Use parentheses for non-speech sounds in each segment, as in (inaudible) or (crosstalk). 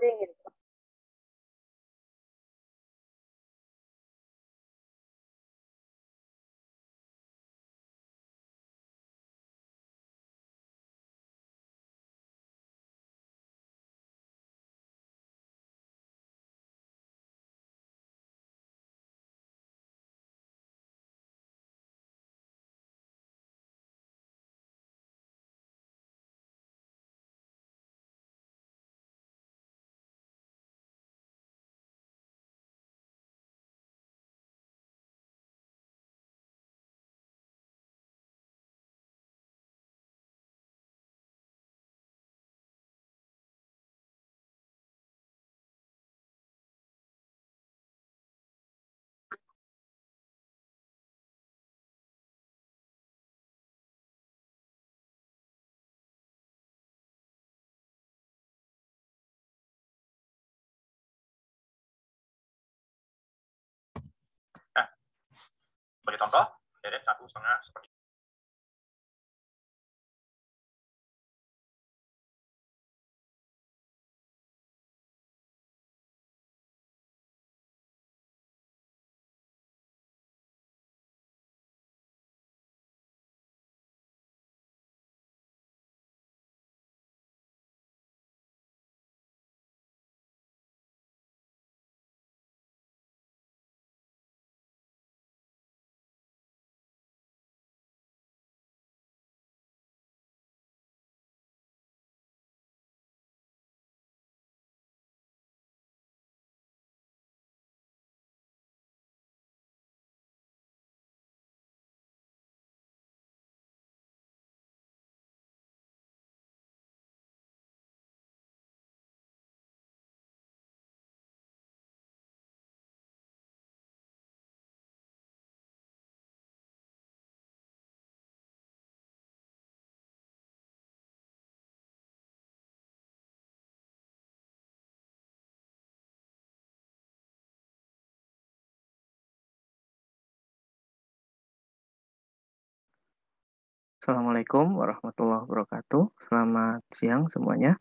recording is sebagai contoh deret satu setengah seperti Assalamualaikum warahmatullahi wabarakatuh. Selamat siang semuanya.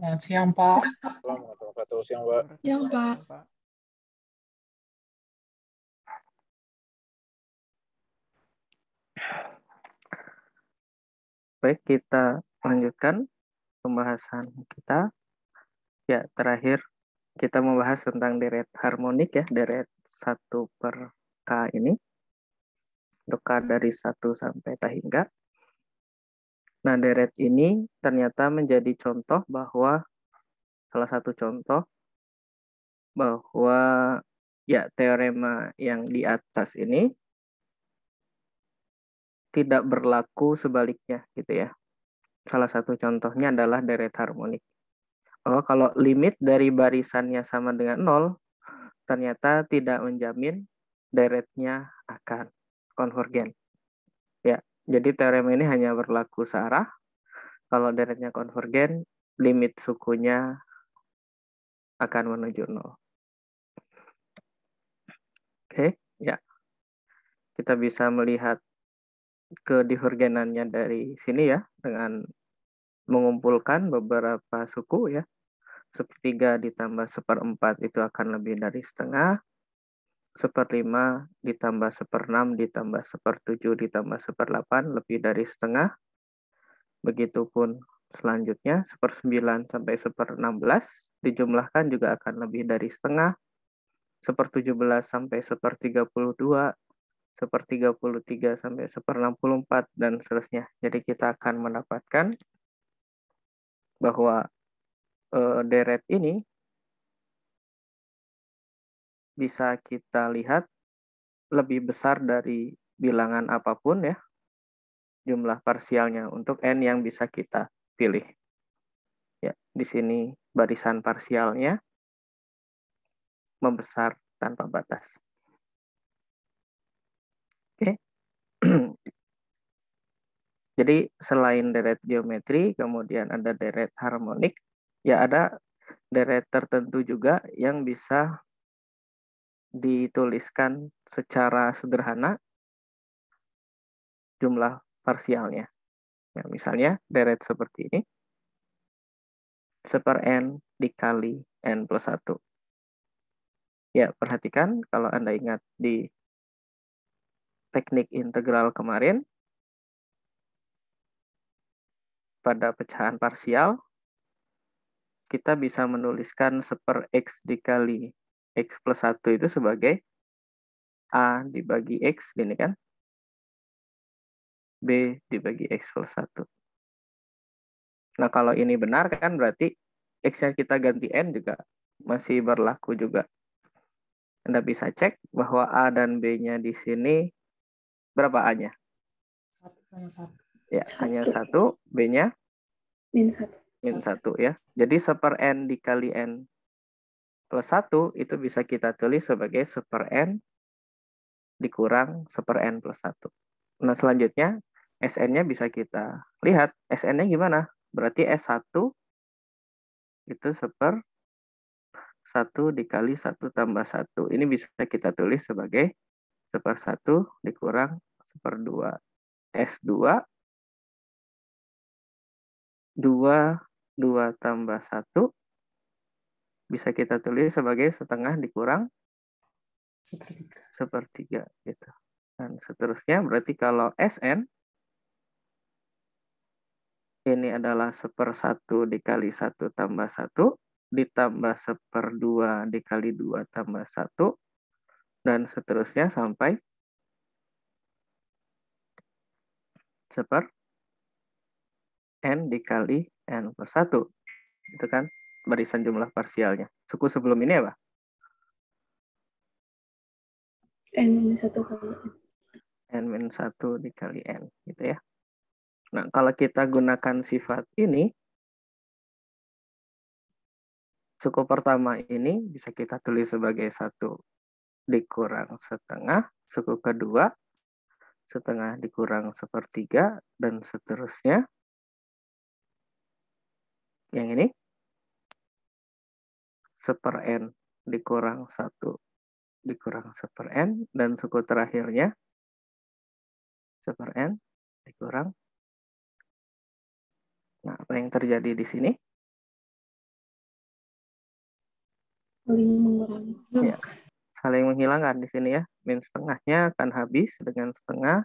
Selamat siang, Pak. Selamat wabarakatuh. Siang, Pak. Siang, Pak. Baik, kita lanjutkan pembahasan kita. Ya, terakhir kita membahas tentang deret harmonik ya, deret 1 per K ini duka dari satu sampai tahingga. Nah, deret ini ternyata menjadi contoh bahwa salah satu contoh bahwa ya teorema yang di atas ini tidak berlaku sebaliknya gitu ya. Salah satu contohnya adalah deret harmonik. Bahwa kalau limit dari barisannya sama dengan nol, ternyata tidak menjamin deretnya akan konvergen. Ya, jadi teorem ini hanya berlaku searah. Kalau deretnya konvergen, limit sukunya akan menuju nol. Oke, okay, ya. Kita bisa melihat kedivergenannya dari sini ya dengan mengumpulkan beberapa suku ya. Sepertiga ditambah seperempat itu akan lebih dari setengah seperlima ditambah seperenam ditambah sepertujuh ditambah seperdelapan lebih dari setengah. Begitupun selanjutnya sepersembilan sampai seperenam belas dijumlahkan juga akan lebih dari setengah. Sepertujuh belas sampai sepertiga puluh dua, sepertiga puluh tiga sampai seperenam puluh empat dan seterusnya. Jadi kita akan mendapatkan bahwa e, deret ini bisa kita lihat lebih besar dari bilangan apapun ya jumlah parsialnya untuk n yang bisa kita pilih. Ya, di sini barisan parsialnya membesar tanpa batas. Oke. (clears throat) Jadi selain deret geometri, kemudian ada deret harmonik, ya ada deret tertentu juga yang bisa dituliskan secara sederhana jumlah parsialnya. Nah, misalnya deret seperti ini. Seper N dikali N plus 1. Ya, perhatikan kalau Anda ingat di teknik integral kemarin, pada pecahan parsial, kita bisa menuliskan seper X dikali X plus 1 itu sebagai A dibagi X, gini kan? B dibagi X plus 1. Nah, kalau ini benar kan berarti x yang kita ganti N juga masih berlaku juga. Anda bisa cek bahwa A dan B-nya di sini berapa A-nya? Ya, hanya satu. B-nya? Min satu. Min satu ya. Jadi seper N dikali N plus 1 itu bisa kita tulis sebagai 1 per n dikurang 1 per n plus 1. Nah, selanjutnya SN-nya bisa kita lihat. SN-nya gimana? Berarti S1 itu 1 per 1 dikali 1 tambah 1. Ini bisa kita tulis sebagai 1 per 1 dikurang 1 per 2. S2 2, 2 tambah 1 bisa kita tulis sebagai setengah dikurang sepertiga, sepertiga gitu. Dan seterusnya berarti kalau SN ini adalah seper satu dikali satu tambah satu ditambah seper dua dikali dua tambah satu dan seterusnya sampai seper n dikali n plus satu itu kan barisan jumlah parsialnya. Suku sebelum ini apa? N 1 satu kali N. N minus satu dikali N, gitu ya. Nah, kalau kita gunakan sifat ini, suku pertama ini bisa kita tulis sebagai satu dikurang setengah, suku kedua setengah dikurang sepertiga, dan seterusnya. Yang ini seper n dikurang satu dikurang seper n dan suku terakhirnya seper n dikurang. Nah, apa yang terjadi di sini? Saling mengurangi. Ya, saling menghilangkan di sini ya. Min setengahnya akan habis dengan setengah.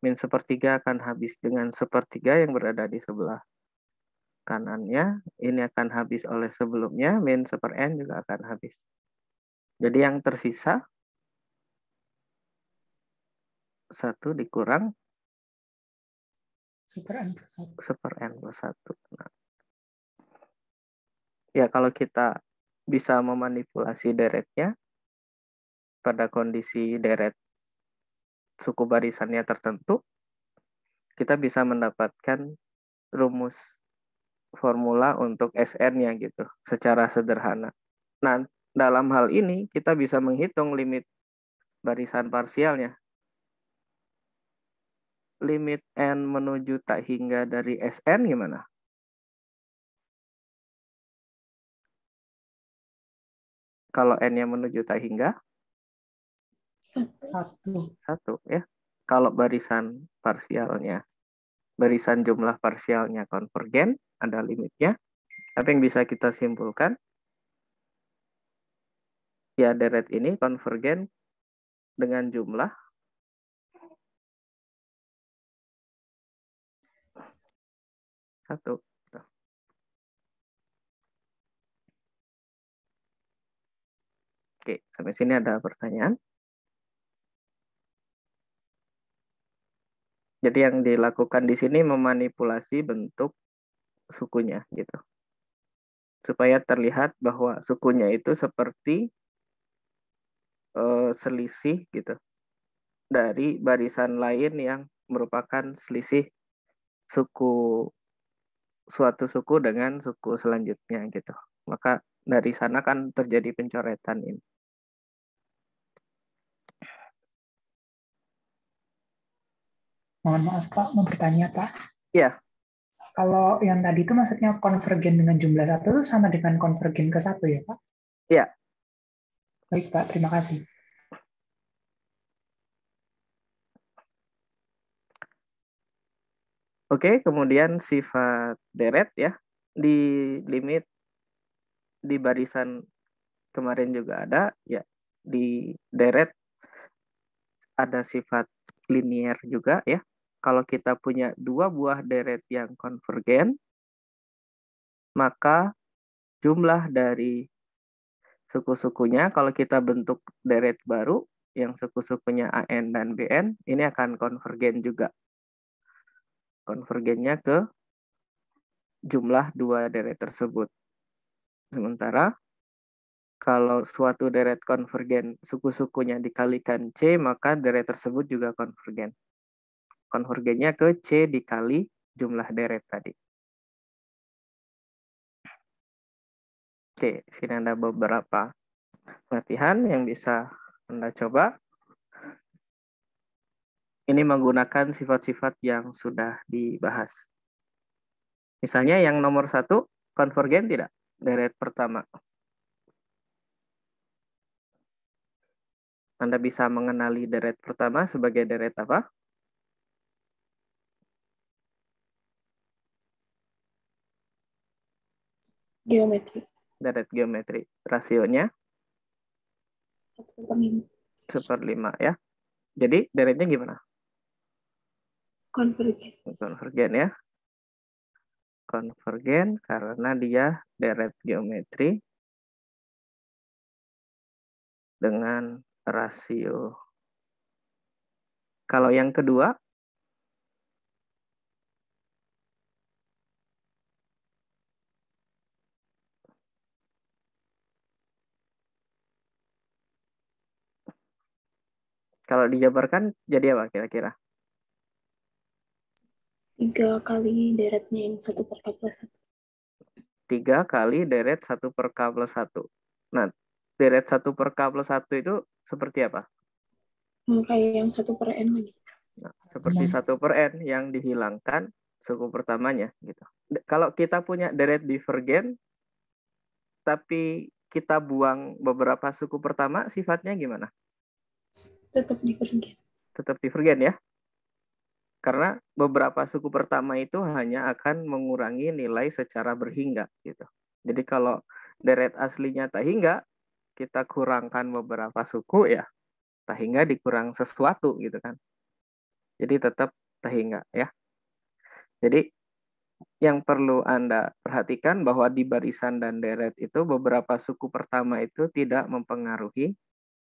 Min sepertiga akan habis dengan sepertiga yang berada di sebelah kanannya, ini akan habis oleh sebelumnya, min seper n juga akan habis. Jadi yang tersisa, satu dikurang seper n plus satu. Seper n plus satu. Nah. Ya kalau kita bisa memanipulasi deretnya pada kondisi deret suku barisannya tertentu, kita bisa mendapatkan rumus formula untuk SN-nya gitu secara sederhana. Nah, dalam hal ini kita bisa menghitung limit barisan parsialnya. Limit N menuju tak hingga dari SN gimana? Kalau N-nya menuju tak hingga? Satu. Satu ya. Kalau barisan parsialnya, barisan jumlah parsialnya konvergen, ada limitnya. tapi yang bisa kita simpulkan? Ya, deret ini konvergen dengan jumlah satu. Oke, sampai sini ada pertanyaan. Jadi yang dilakukan di sini memanipulasi bentuk sukunya gitu. Supaya terlihat bahwa sukunya itu seperti uh, selisih gitu dari barisan lain yang merupakan selisih suku suatu suku dengan suku selanjutnya gitu. Maka dari sana kan terjadi pencoretan ini. Mohon maaf Pak, mau bertanya Pak? Iya. Kalau yang tadi itu maksudnya konvergen dengan jumlah satu itu sama dengan konvergen ke satu ya Pak? Iya. Baik Pak, terima kasih. Oke, kemudian sifat deret ya di limit di barisan kemarin juga ada ya di deret ada sifat linier juga ya kalau kita punya dua buah deret yang konvergen, maka jumlah dari suku-sukunya, kalau kita bentuk deret baru yang suku-sukunya AN dan BN, ini akan konvergen juga. Konvergennya ke jumlah dua deret tersebut. Sementara kalau suatu deret konvergen suku-sukunya dikalikan C, maka deret tersebut juga konvergen konvergennya ke C dikali jumlah deret tadi. Oke, sini ada beberapa latihan yang bisa Anda coba. Ini menggunakan sifat-sifat yang sudah dibahas. Misalnya yang nomor satu, konvergen tidak? Deret pertama. Anda bisa mengenali deret pertama sebagai deret apa? geometri. Deret geometri. Rasionya? 1 per 5. 1 per 5, ya. Jadi deretnya gimana? Konvergen. Konvergen ya. Konvergen karena dia deret geometri dengan rasio. Kalau yang kedua, Kalau dijabarkan jadi apa kira-kira? Tiga kali deretnya yang satu per K plus satu. Tiga kali deret satu per K plus satu. Nah, deret satu per K plus satu itu seperti apa? Kayak yang satu per N lagi. Nah, seperti satu per N yang dihilangkan suku pertamanya gitu. Kalau kita punya deret divergen, tapi kita buang beberapa suku pertama, sifatnya gimana? tetap divergen. Tetap divergen ya. Karena beberapa suku pertama itu hanya akan mengurangi nilai secara berhingga gitu. Jadi kalau deret aslinya tak hingga, kita kurangkan beberapa suku ya, tak hingga dikurang sesuatu gitu kan. Jadi tetap tak hingga ya. Jadi yang perlu Anda perhatikan bahwa di barisan dan deret itu beberapa suku pertama itu tidak mempengaruhi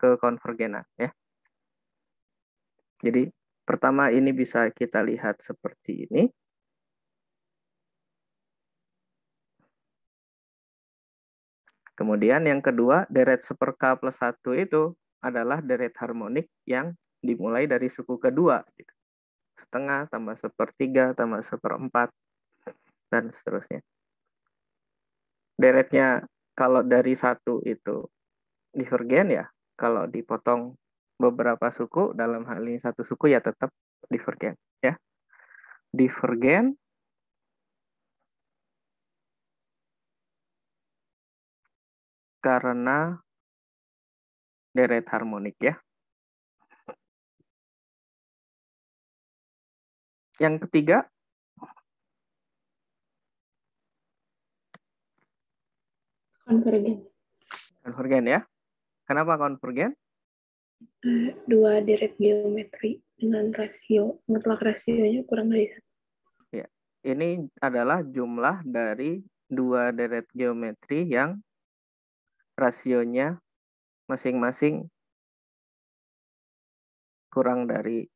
konvergenan ya. Jadi pertama ini bisa kita lihat seperti ini. Kemudian yang kedua, deret K plus satu itu adalah deret harmonik yang dimulai dari suku kedua. Gitu. Setengah, tambah sepertiga, tambah seperempat, dan seterusnya. Deretnya kalau dari satu itu divergen ya, kalau dipotong beberapa suku dalam hal ini satu suku ya tetap divergen ya divergen karena deret harmonik ya yang ketiga konvergen konvergen ya kenapa konvergen dua deret geometri dengan rasio mutlak rasionya kurang dari satu. Ya, ini adalah jumlah dari dua deret geometri yang rasionya masing-masing kurang dari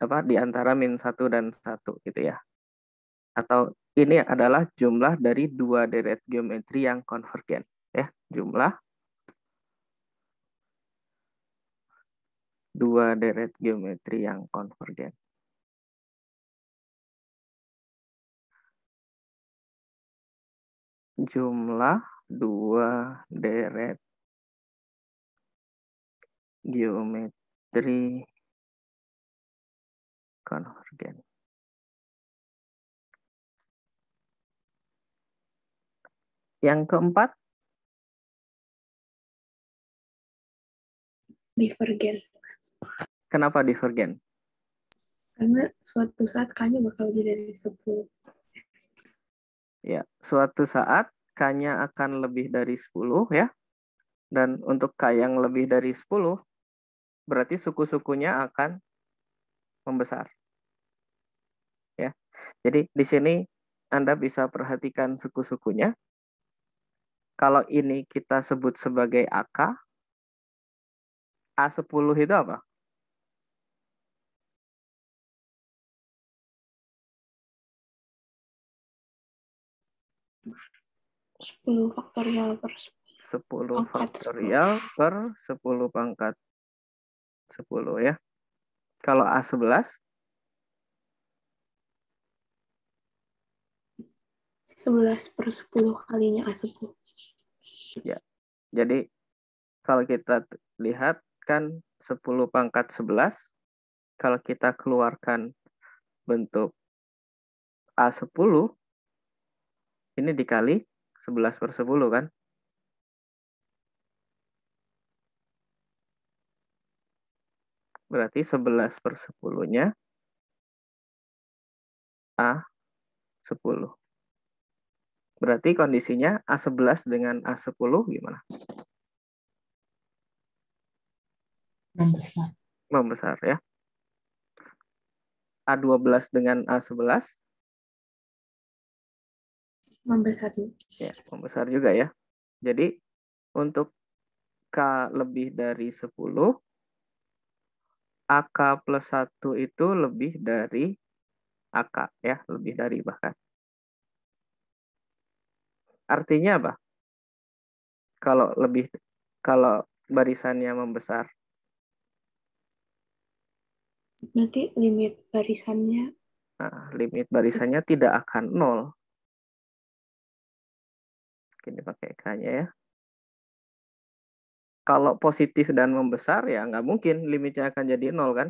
apa di antara min satu dan satu gitu ya. Atau ini adalah jumlah dari dua deret geometri yang konvergen ya, jumlah dua deret geometri yang konvergen. Jumlah dua deret geometri konvergen. Yang keempat, divergen. Kenapa divergen? Karena suatu saat K-nya bakal lebih dari 10. Ya, suatu saat K-nya akan lebih dari 10 ya. Dan untuk K yang lebih dari 10, berarti suku-sukunya akan membesar. Ya. Jadi di sini Anda bisa perhatikan suku-sukunya. Kalau ini kita sebut sebagai AK, A10 itu apa? 10 faktorial per 10, 10 faktorial 10. per 10 pangkat 10 ya. Kalau A11 a 11 per 10 kalinya A10. Ya. Jadi kalau kita lihat kan 10 pangkat 11 kalau kita keluarkan bentuk A10 ini dikali 11 per 10 kan. Berarti 11 per 10-nya A10. Berarti kondisinya A11 dengan A10 gimana? Membesar. Membesar ya. A12 dengan A11 membesar ya membesar juga ya jadi untuk k lebih dari 10 ak plus 1 itu lebih dari ak ya lebih dari bahkan artinya apa kalau lebih kalau barisannya membesar berarti limit barisannya nah, limit barisannya tidak akan nol ini pakai K-nya ya. Kalau positif dan membesar ya nggak mungkin limitnya akan jadi nol kan.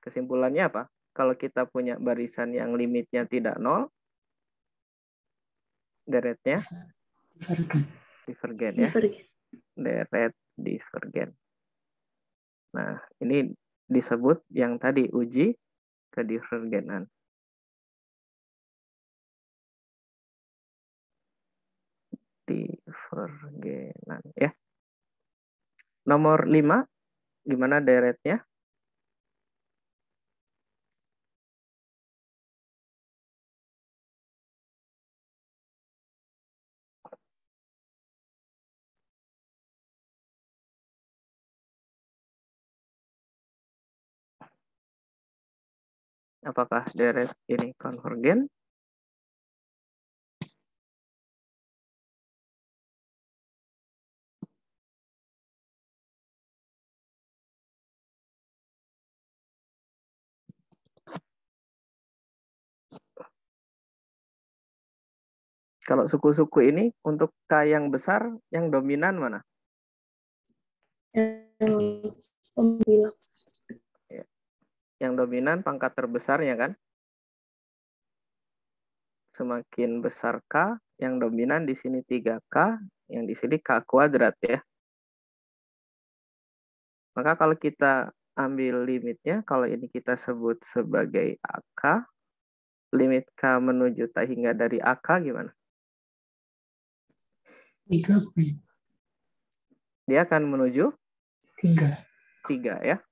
Kesimpulannya apa? Kalau kita punya barisan yang limitnya tidak nol, deretnya divergen ya. Deret divergen. Nah, ini disebut yang tadi uji kedivergenan. pergenan ya. Nomor 5 gimana deretnya? Apakah deret ini konvergen Kalau suku-suku ini untuk K yang besar yang dominan mana? Yang ya. dominan pangkat terbesarnya kan? Semakin besar K, yang dominan di sini 3K, yang di sini K kuadrat ya. Maka kalau kita ambil limitnya, kalau ini kita sebut sebagai AK, limit K menuju tak hingga dari AK gimana? tiga Dia akan menuju? tiga tiga ya.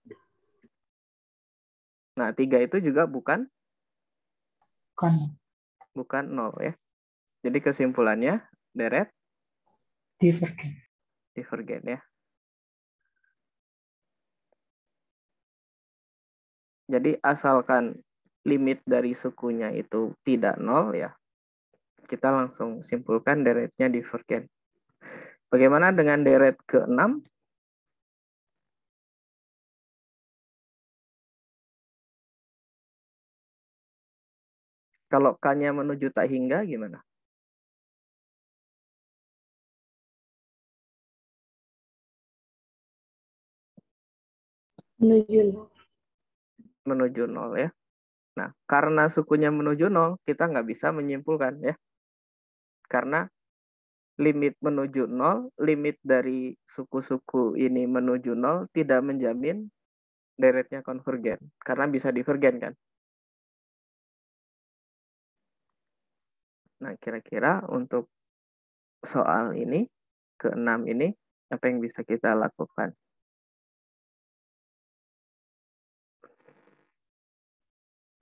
Nah, tiga itu juga bukan? Bukan. Bukan nol ya. Jadi kesimpulannya, deret? Divergen. Divergen ya. Jadi asalkan limit dari sukunya itu tidak nol ya, kita langsung simpulkan deretnya divergen. Bagaimana dengan deret ke-6? Kalau K-nya menuju tak hingga gimana? Menuju nol. Menuju nol ya. Nah, karena sukunya menuju nol, kita nggak bisa menyimpulkan ya. Karena limit menuju nol, limit dari suku-suku ini menuju nol tidak menjamin deretnya konvergen karena bisa divergen kan. Nah, kira-kira untuk soal ini ke keenam ini apa yang bisa kita lakukan?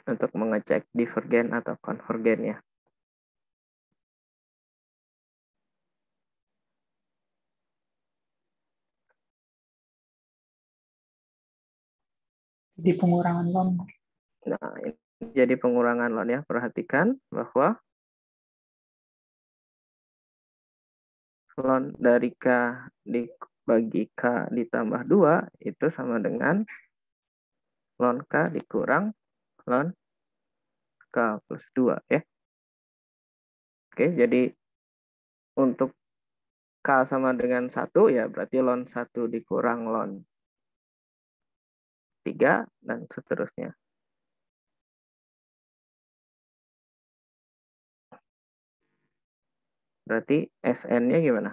Untuk mengecek divergen atau konvergennya. jadi pengurangan loan. Nah, ini jadi pengurangan loan ya. Perhatikan bahwa loan dari K dibagi K ditambah 2 itu sama dengan loan K dikurang loan K plus 2 ya. Oke, jadi untuk K sama dengan 1 ya berarti loan 1 dikurang loan 3 dan seterusnya. Berarti SN-nya gimana?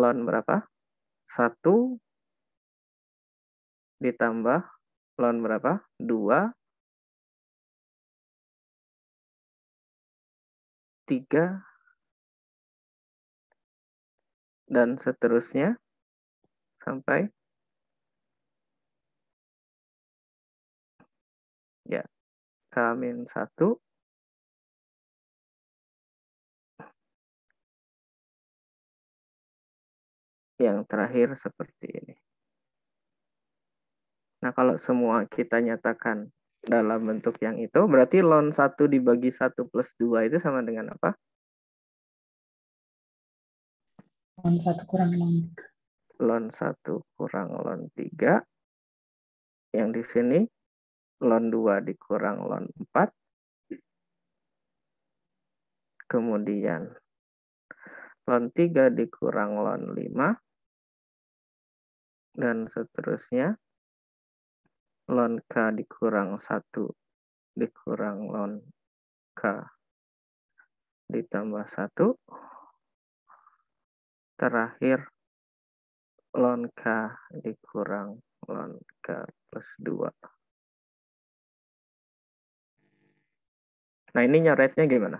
Ln berapa? 1 ditambah ln berapa? 2 3 dan seterusnya sampai K min 1 yang terakhir seperti ini. Nah, kalau semua kita nyatakan dalam bentuk yang itu, berarti ln 1 dibagi 1 plus 2 itu sama dengan apa? Ln 1 kurang ln 3. Ln 1 kurang ln 3. Yang di sini lon 2 dikurang lon 4. Kemudian lon 3 dikurang lon 5. Dan seterusnya. ln K dikurang 1 dikurang ln K ditambah 1. Terakhir ln K dikurang ln K plus 2. Nah ini nyoretnya gimana?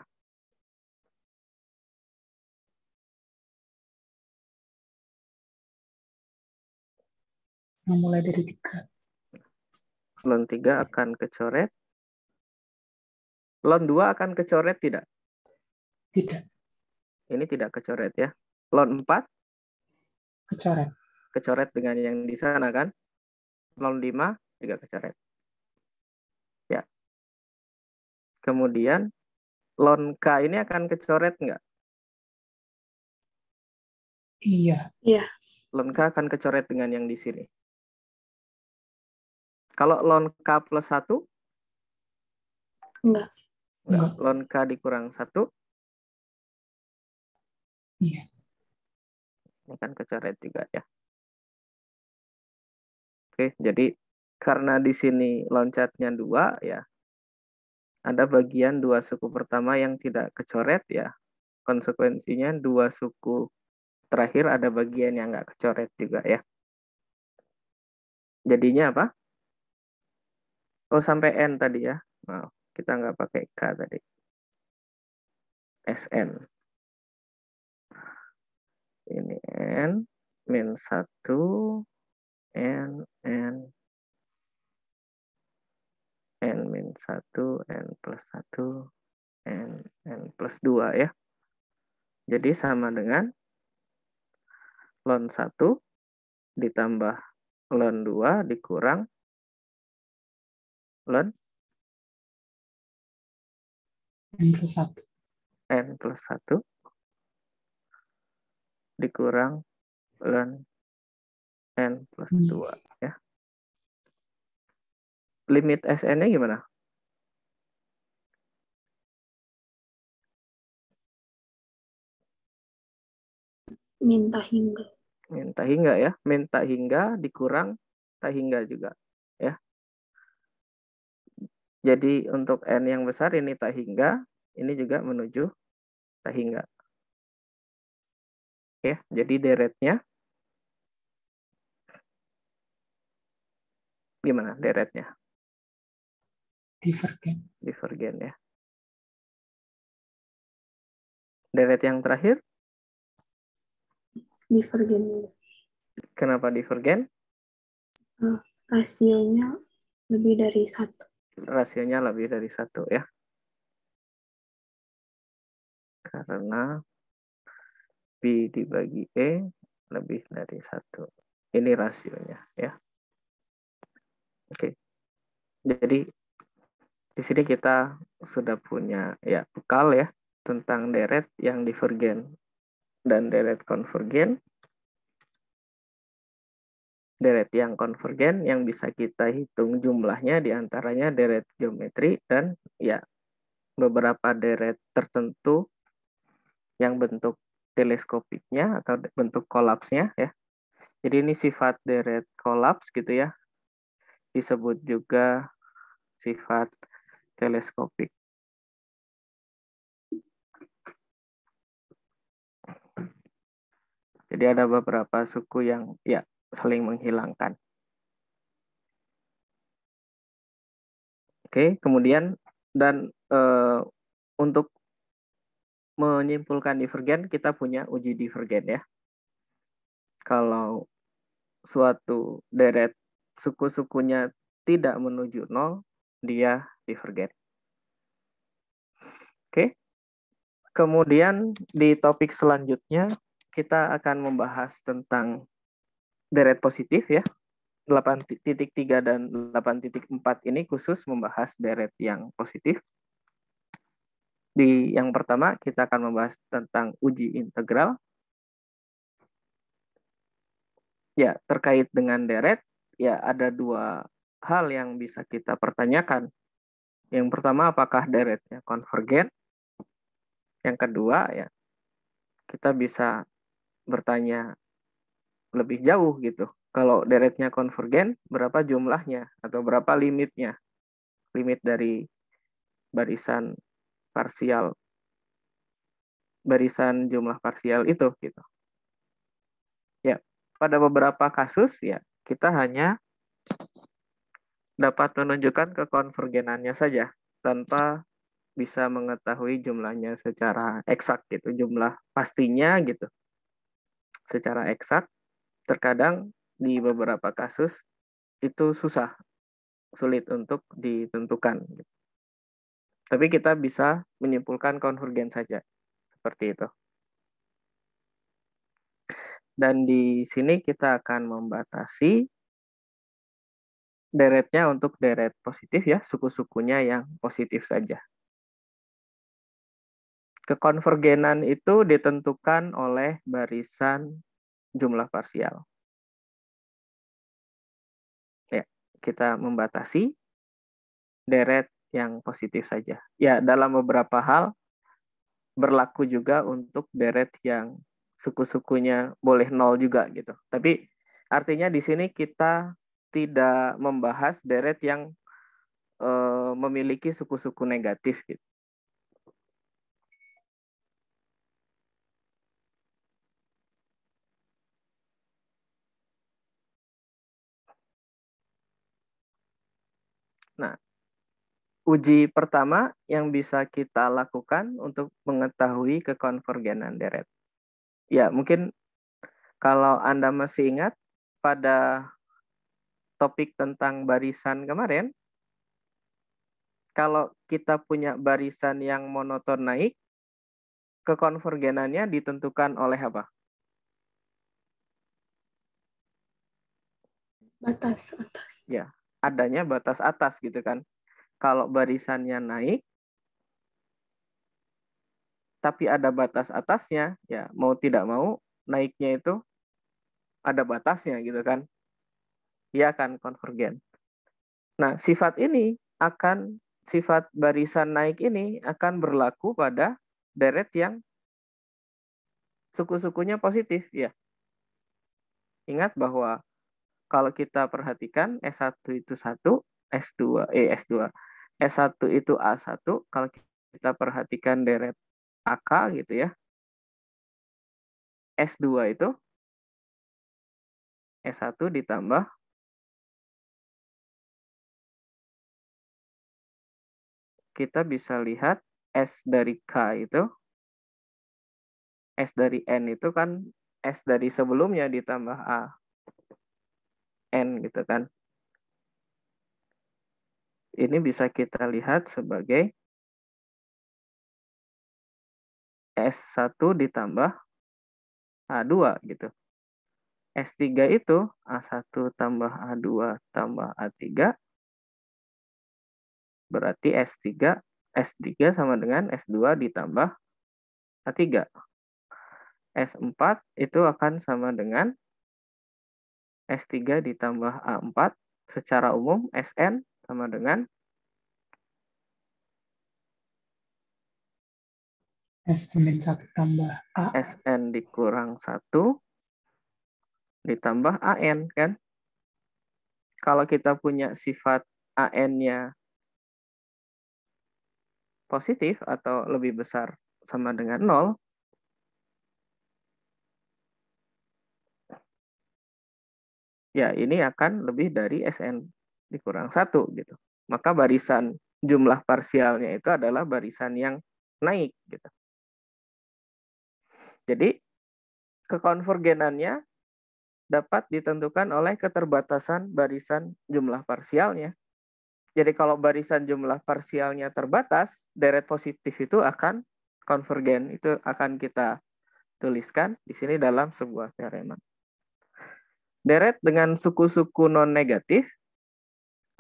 Nah, mulai dari tiga. Lon tiga akan kecoret. Lon dua akan kecoret tidak? Tidak. Ini tidak kecoret ya. Lon empat? Kecoret. Kecoret dengan yang di sana kan? Lon lima tidak kecoret. kemudian lon K ini akan kecoret nggak? Iya. Iya. Lon K akan kecoret dengan yang di sini. Kalau lon K plus 1? Enggak. Enggak. Lon K dikurang 1? Iya. Ini kan kecoret juga ya. Oke, jadi karena di sini loncatnya dua ya ada bagian dua suku pertama yang tidak kecoret ya konsekuensinya dua suku terakhir ada bagian yang nggak kecoret juga ya jadinya apa oh sampai n tadi ya maaf kita nggak pakai k tadi sn ini n min satu n n n min 1, n plus 1, n, n plus 2 ya. Jadi sama dengan ln 1 ditambah ln 2 dikurang ln n plus 1. n plus 1 dikurang ln n plus 2 hmm. ya limit SN-nya gimana? Minta hingga. Minta hingga ya. Minta hingga dikurang tak hingga juga. ya. Jadi untuk N yang besar ini tak hingga. Ini juga menuju tak hingga. Ya, jadi deretnya gimana deretnya? Divergen. Divergen ya. Deret yang terakhir? Divergen. Kenapa divergen? Eh, rasionya lebih dari satu. Rasionya lebih dari satu ya. Karena B dibagi E lebih dari satu. Ini rasionya ya. Oke. Jadi di sini kita sudah punya ya bekal ya tentang deret yang divergen dan deret konvergen. Deret yang konvergen yang bisa kita hitung jumlahnya diantaranya deret geometri dan ya beberapa deret tertentu yang bentuk teleskopiknya atau bentuk kolapsnya ya. Jadi ini sifat deret kolaps gitu ya. Disebut juga sifat teleskopik. Jadi ada beberapa suku yang ya saling menghilangkan. Oke, kemudian dan e, untuk menyimpulkan divergen kita punya uji divergen ya. Kalau suatu deret suku-sukunya tidak menuju nol, dia di forget. Oke. Okay. Kemudian di topik selanjutnya kita akan membahas tentang deret positif ya. 8.3 dan 8.4 ini khusus membahas deret yang positif. Di yang pertama kita akan membahas tentang uji integral. Ya, terkait dengan deret ya ada dua hal yang bisa kita pertanyakan. Yang pertama, apakah deretnya konvergen? Yang kedua, ya kita bisa bertanya lebih jauh gitu. Kalau deretnya konvergen, berapa jumlahnya atau berapa limitnya? Limit dari barisan parsial barisan jumlah parsial itu gitu. Ya, pada beberapa kasus ya kita hanya dapat menunjukkan kekonvergenannya saja tanpa bisa mengetahui jumlahnya secara eksak gitu, jumlah pastinya gitu. Secara eksak terkadang di beberapa kasus itu susah, sulit untuk ditentukan. Gitu. Tapi kita bisa menyimpulkan konvergen saja. Seperti itu. Dan di sini kita akan membatasi deretnya untuk deret positif ya, suku-sukunya yang positif saja. Kekonvergenan itu ditentukan oleh barisan jumlah parsial. Ya, kita membatasi deret yang positif saja. Ya, dalam beberapa hal berlaku juga untuk deret yang suku-sukunya boleh nol juga gitu. Tapi artinya di sini kita tidak membahas deret yang e, memiliki suku-suku negatif gitu. Nah, uji pertama yang bisa kita lakukan untuk mengetahui kekonvergenan deret. Ya, mungkin kalau Anda masih ingat pada topik tentang barisan kemarin, kalau kita punya barisan yang monoton naik, kekonvergenannya ditentukan oleh apa? Batas atas. Ya, adanya batas atas gitu kan. Kalau barisannya naik, tapi ada batas atasnya, ya mau tidak mau naiknya itu ada batasnya gitu kan ia akan konvergen. Nah, sifat ini akan sifat barisan naik ini akan berlaku pada deret yang suku-sukunya positif ya. Ingat bahwa kalau kita perhatikan S1 itu 1, S2 eh S2. S1 itu A1 kalau kita perhatikan deret AK gitu ya. S2 itu S1 ditambah kita bisa lihat S dari K itu, S dari N itu kan S dari sebelumnya ditambah A. N gitu kan. Ini bisa kita lihat sebagai S1 ditambah A2 gitu. S3 itu A1 tambah A2 tambah A3 Berarti S3 S3 sama dengan S2 ditambah A3. S4 itu akan sama dengan S3 ditambah A4. Secara umum SN sama dengan SN 1 tambah A. SN dikurang 1 ditambah AN, kan? Kalau kita punya sifat AN-nya positif atau lebih besar sama dengan nol, ya ini akan lebih dari SN dikurang satu gitu. Maka barisan jumlah parsialnya itu adalah barisan yang naik gitu. Jadi kekonvergenannya dapat ditentukan oleh keterbatasan barisan jumlah parsialnya. Jadi kalau barisan jumlah parsialnya terbatas, deret positif itu akan konvergen. Itu akan kita tuliskan di sini dalam sebuah teorema. Deret dengan suku-suku non-negatif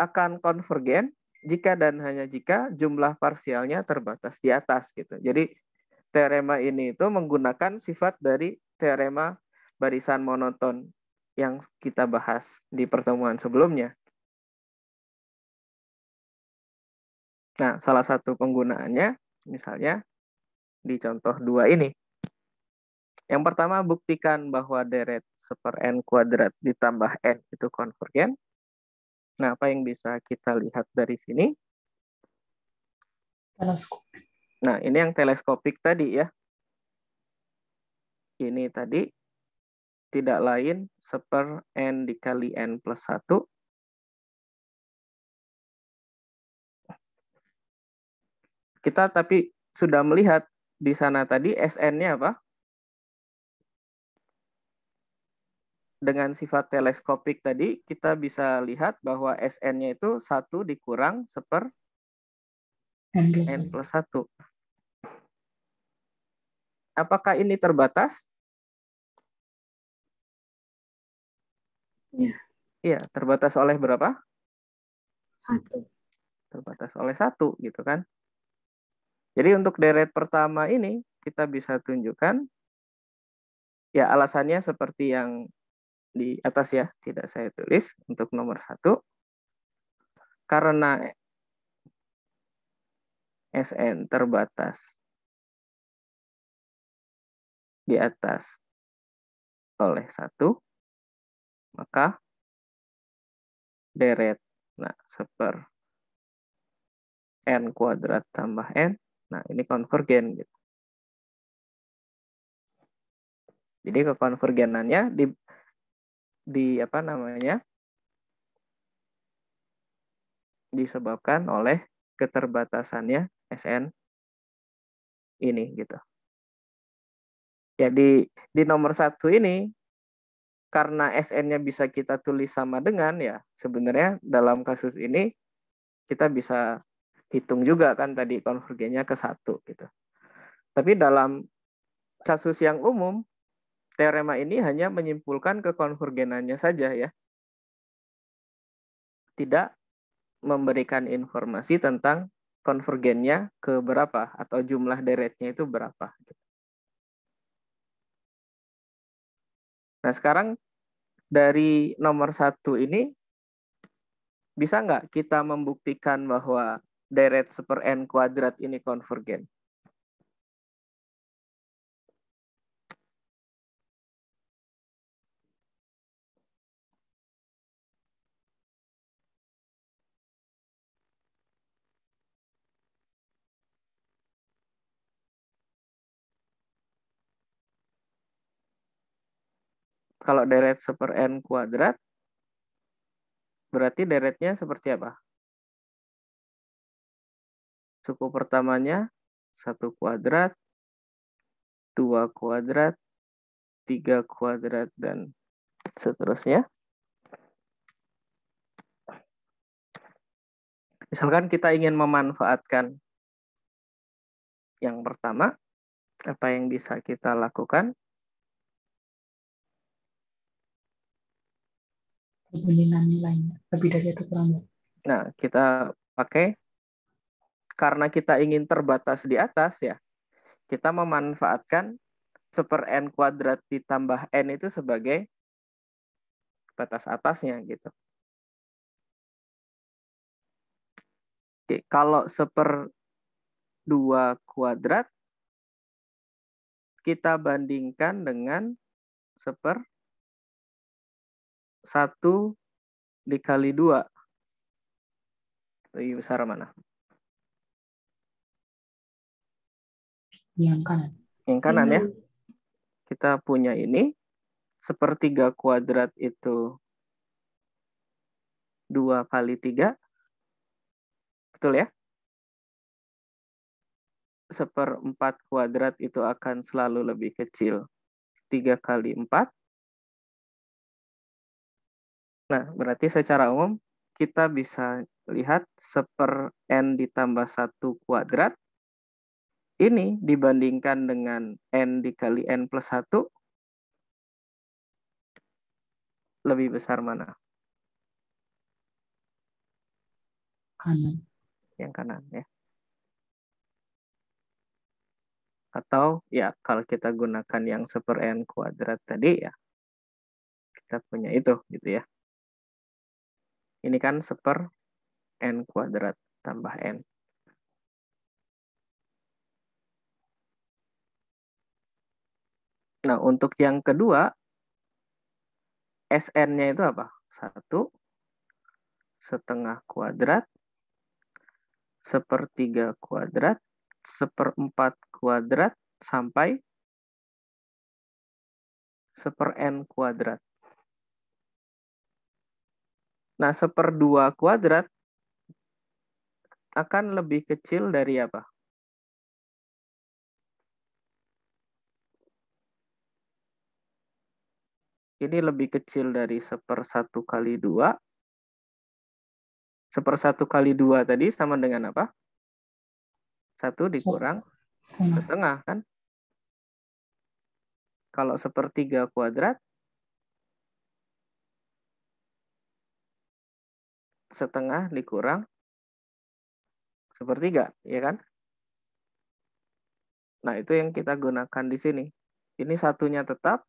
akan konvergen jika dan hanya jika jumlah parsialnya terbatas di atas gitu. Jadi teorema ini itu menggunakan sifat dari teorema barisan monoton yang kita bahas di pertemuan sebelumnya. Nah, salah satu penggunaannya misalnya di contoh dua ini. Yang pertama, buktikan bahwa deret seper n kuadrat ditambah n itu konvergen. Nah, apa yang bisa kita lihat dari sini? Teleskopik. Nah, ini yang teleskopik tadi ya. Ini tadi tidak lain seper n dikali n plus 1 Kita tapi sudah melihat di sana tadi SN-nya apa? Dengan sifat teleskopik tadi, kita bisa lihat bahwa SN-nya itu satu dikurang seper N plus 1. Apakah ini terbatas? Iya. Iya, terbatas oleh berapa? Satu. Terbatas oleh satu, gitu kan? Jadi untuk deret pertama ini kita bisa tunjukkan ya alasannya seperti yang di atas ya, tidak saya tulis untuk nomor satu. Karena SN terbatas di atas oleh satu, maka deret nah seper n kuadrat tambah n Nah, ini konvergen gitu. Jadi kekonvergenannya di di apa namanya? disebabkan oleh keterbatasannya SN ini gitu. Jadi di nomor satu ini karena SN-nya bisa kita tulis sama dengan ya sebenarnya dalam kasus ini kita bisa hitung juga kan tadi konvergennya ke satu gitu. Tapi dalam kasus yang umum, teorema ini hanya menyimpulkan kekonvergenannya saja ya. Tidak memberikan informasi tentang konvergennya ke berapa atau jumlah deretnya itu berapa. Gitu. Nah sekarang dari nomor satu ini bisa nggak kita membuktikan bahwa deret seper n kuadrat ini konvergen. Kalau deret seper n kuadrat, berarti deretnya seperti apa? Suku pertamanya 1 kuadrat, 2 kuadrat, 3 kuadrat, dan seterusnya. Misalkan kita ingin memanfaatkan yang pertama, apa yang bisa kita lakukan? Perbandingan nilainya lebih dari itu kurang Nah, kita pakai karena kita ingin terbatas di atas ya, kita memanfaatkan seper n kuadrat ditambah n itu sebagai batas atasnya gitu. Oke, kalau seper 2 kuadrat kita bandingkan dengan seper 1 dikali 2. Lebih besar mana? yang kanan. Yang kanan ini. ya. Kita punya ini sepertiga kuadrat itu dua kali tiga, Betul ya? Seperempat kuadrat itu akan selalu lebih kecil. tiga kali empat. Nah, berarti secara umum kita bisa lihat seper n ditambah satu kuadrat ini dibandingkan dengan N dikali N plus 1, lebih besar mana? Kanan. Yang kanan ya. Atau ya kalau kita gunakan yang seper N kuadrat tadi ya, kita punya itu gitu ya. Ini kan seper N kuadrat tambah N. Nah, untuk yang kedua, SN-nya itu apa? Satu setengah kuadrat, sepertiga kuadrat, seperempat kuadrat, sampai seper N kuadrat. Nah, seper dua kuadrat akan lebih kecil dari apa? ini lebih kecil dari sepersatu kali dua. Sepersatu kali dua tadi sama dengan apa? Satu dikurang setengah kan? Kalau sepertiga kuadrat, setengah dikurang sepertiga, ya kan? Nah, itu yang kita gunakan di sini. Ini satunya tetap,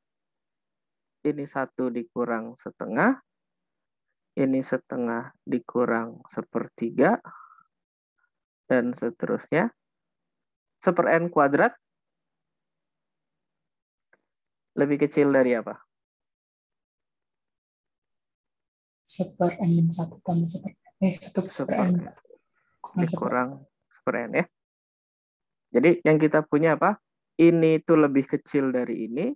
ini satu dikurang setengah, ini setengah dikurang sepertiga, dan seterusnya. Seper n kuadrat lebih kecil dari apa? Seper n min satu tambah seper eh satu seper n nah, dikurang seper n ya. Jadi yang kita punya apa? Ini itu lebih kecil dari ini,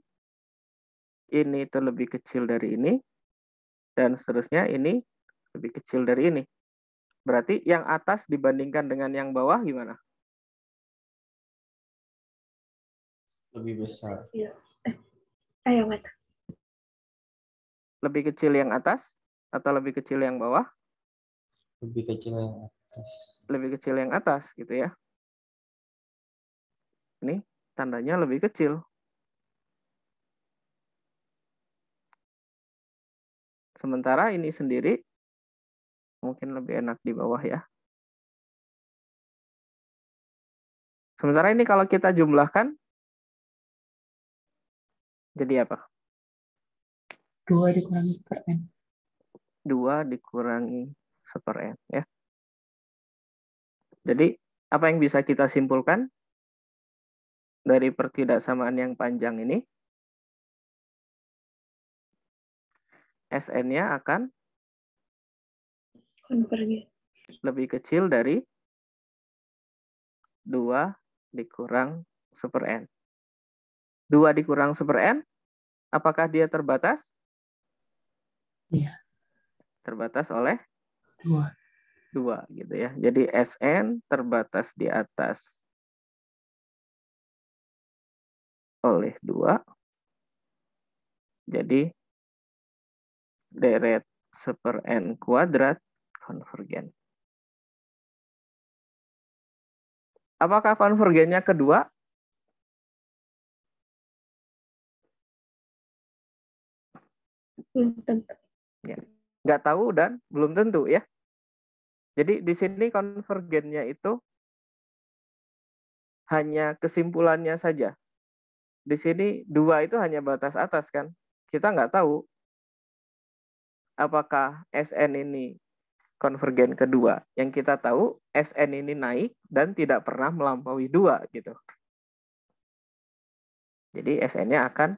ini itu lebih kecil dari ini, dan seterusnya ini lebih kecil dari ini. Berarti yang atas dibandingkan dengan yang bawah gimana? Lebih besar. Iya. Eh, ayo mata. Lebih kecil yang atas atau lebih kecil yang bawah? Lebih kecil yang atas. Lebih kecil yang atas gitu ya. Ini tandanya lebih kecil. Sementara ini sendiri mungkin lebih enak di bawah ya. Sementara ini kalau kita jumlahkan, jadi apa? 2 dikurangi per N. 2 dikurangi seper N. Ya. Jadi, apa yang bisa kita simpulkan dari pertidaksamaan yang panjang ini? SN-nya akan lebih kecil dari 2 dikurang super N. 2 dikurang super N, apakah dia terbatas? Iya. Terbatas oleh? 2. 2 gitu ya. Jadi SN terbatas di atas oleh 2. Jadi deret seper n kuadrat konvergen. Apakah konvergennya kedua? Belum tentu. Ya. Nggak tahu dan belum tentu ya. Jadi di sini konvergennya itu hanya kesimpulannya saja. Di sini dua itu hanya batas atas kan. Kita nggak tahu apakah SN ini konvergen kedua. Yang kita tahu SN ini naik dan tidak pernah melampaui dua gitu. Jadi SN-nya akan